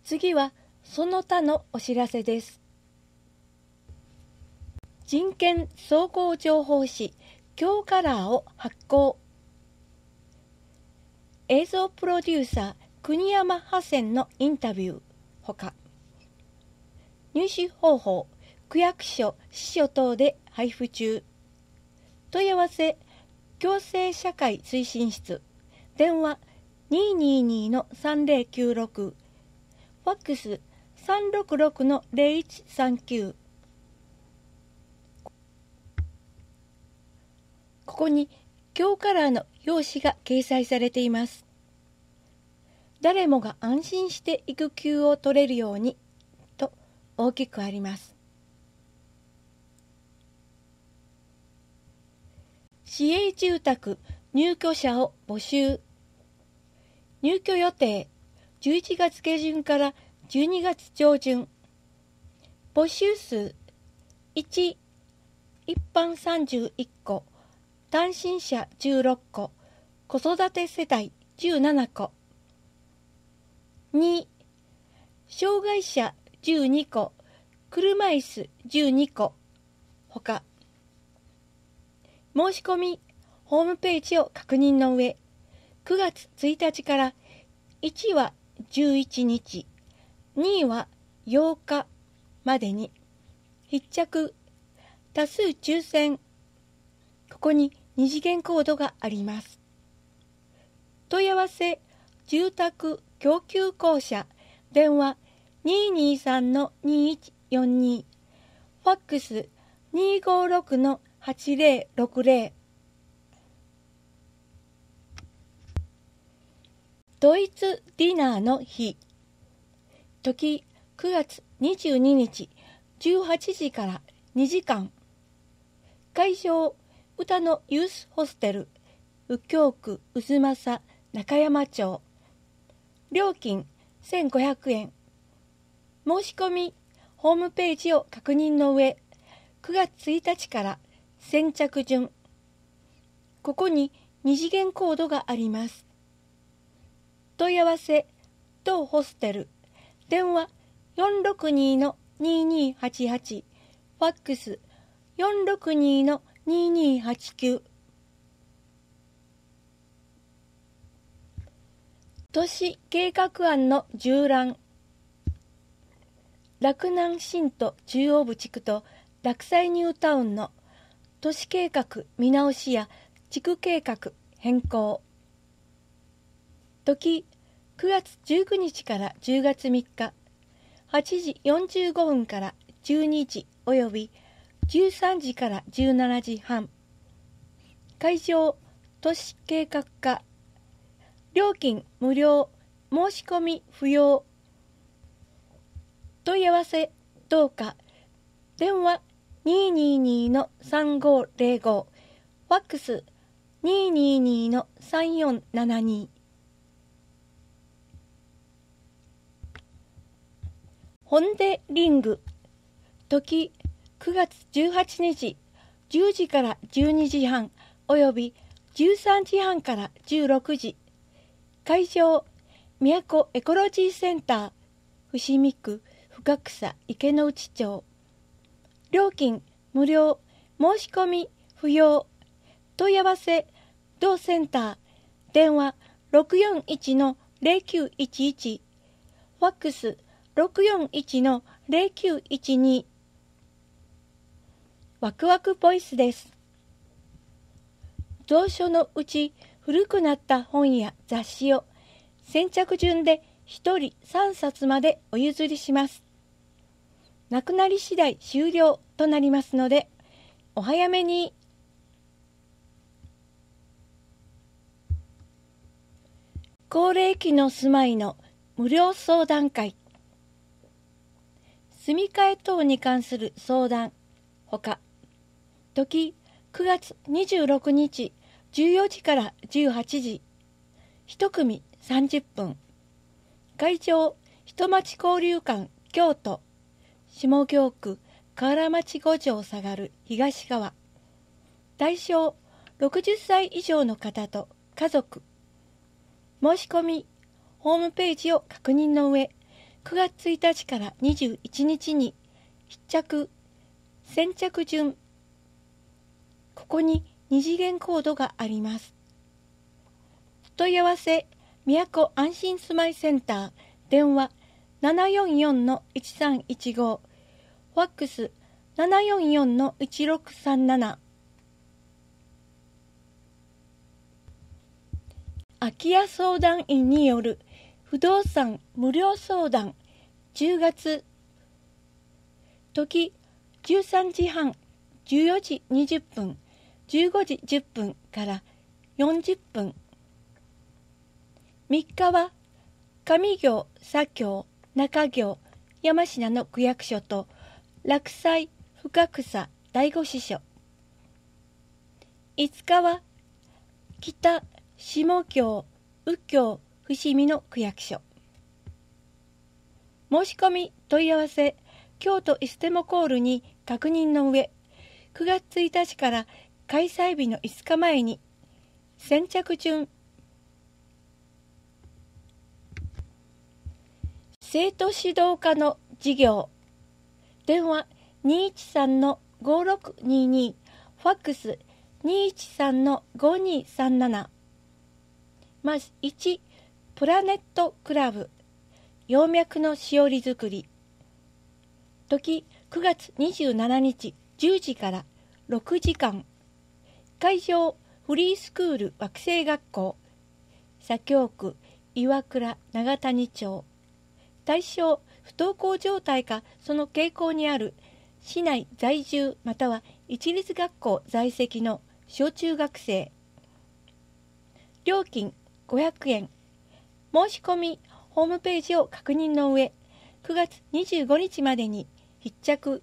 次はその他のお知らせです人権総合情報誌「今日カラー」を発行映像プロデューサー国山ハセンのインタビューほか入手方法区役所支所等で配布中問い合わせ共生社会推進室電話222-3096ファックス366-0139ここに今日からの用紙が掲載されています誰もが安心して育休を取れるようにと大きくあります市営住宅入居者を募集入居予定11月下旬から12月上旬募集数1一般31個単身者16個子育て世帯17個2障害者12個車椅子12個ほか申し込みホームページを確認の上9月1日から1は11日2は8日までに必着多数抽選ここに二次元コードがあります問い合わせ住宅供給公社電話223-2142ファックス256の八零六零。ドイツディナーの日時9月22日18時から2時間会場歌のユースホステル右京区渦政中山町料金1500円申し込みホームページを確認の上9月1日から先着順ここに2次元コードがあります問い合わせ当ホステル電話462の2288ファックス462の2289都市計画案の縦覧洛南新都中央部地区と洛西ニュータウンの都市計画見直しや地区計画変更時9月19日から10月3日8時45分から12時および13時から17時半会場都市計画課料金無料申し込み不要問い合わせどうか電話ファックス222-3472ホンデリング時9月18日10時から12時半および13時半から16時会場都エコロジーセンター伏見区深草池之内町料金無料申し込み不要問い合わせ同センター電話641の0911ファックス641の0912ワクワクボイスです蔵書のうち古くなった本や雑誌を先着順で1人3冊までお譲りしますなくなり次第終了となりますのでお早めに高齢期の住まいの無料相談会住み替え等に関する相談ほか時9月26日14時から18時1組30分会場人町交流館京都下京区河原町五条下がる東側対象60歳以上の方と家族申し込みホームページを確認の上9月1日から21日に必着先着順ここに二次元コードがあります問い合わせ都安心住まいセンター電話744-1315ファックス四四の一六三七。空き家相談員による不動産無料相談10月時13時半14時20分15時10分から40分3日は上行左行中行山科の区役所と落斎深草第五師所。5日は北下京右京伏見の区役所申し込み問い合わせ京都イステモコールに確認の上9月1日から開催日の5日前に先着順生徒指導課の授業電話213-5622ファックス213-5237マス1プラネットクラブ葉脈のしおり作り時9月27日10時から6時間会場フリースクール惑星学校左京区岩倉長谷町対象不登校状態かその傾向にある市内在住または一律学校在籍の小中学生料金500円申し込みホームページを確認の上9月25日までに必着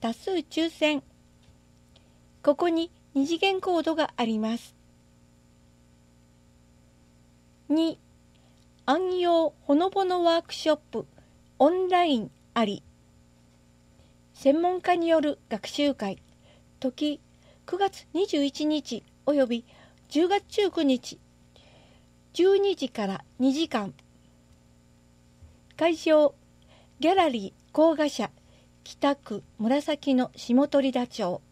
多数抽選ここに二次元コードがあります2暗用ほのぼのワークショップオンラインあり専門家による学習会時9月21日及び10月19日12時から2時間会場ギャラリー高賀社北区紫の下取田町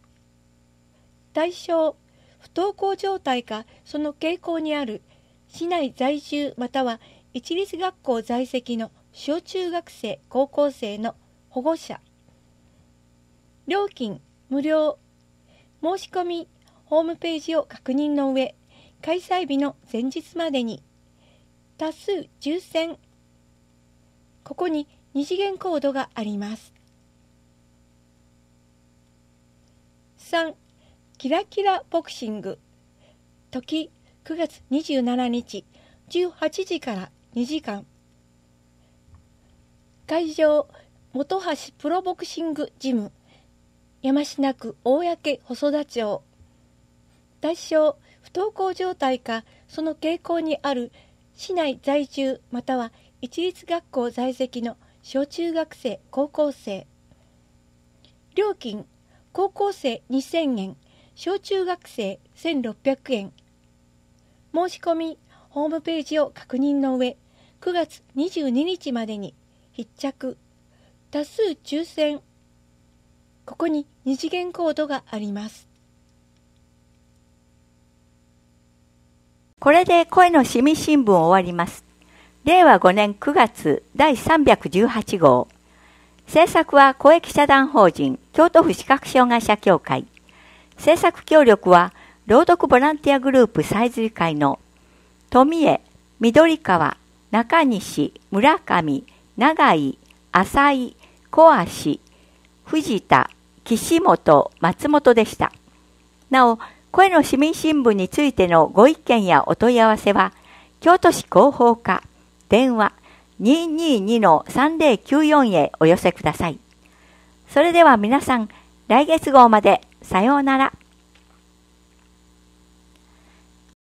対象不登校状態かその傾向にある市内在住または一律学校在籍の小中学生高校生の保護者料金無料申し込みホームページを確認の上開催日の前日までに多数抽選ここに二次元コードがあります3キラキラボクシング時9月27日18時から2時間会場本橋プロボクシングジム山科区大細田町対象不登校状態かその傾向にある市内在住または一律学校在籍の小中学生高校生料金高校生2000円小中学生1600円申し込みホームページを確認の上9月22日までに必着多数抽選ここに二次元コードがありますこれで声の市民新聞終わります令和5年9月第318号制作は公益社団法人京都府視覚障害者協会制作協力は朗読ボランティアグループ最釣り会の富江緑川中西村上長井、浅井、小足、藤田、岸本、松本でした。なお、声の市民新聞についてのご意見やお問い合わせは、京都市広報課、電話222-3094へお寄せください。それでは皆さん、来月号までさようなら。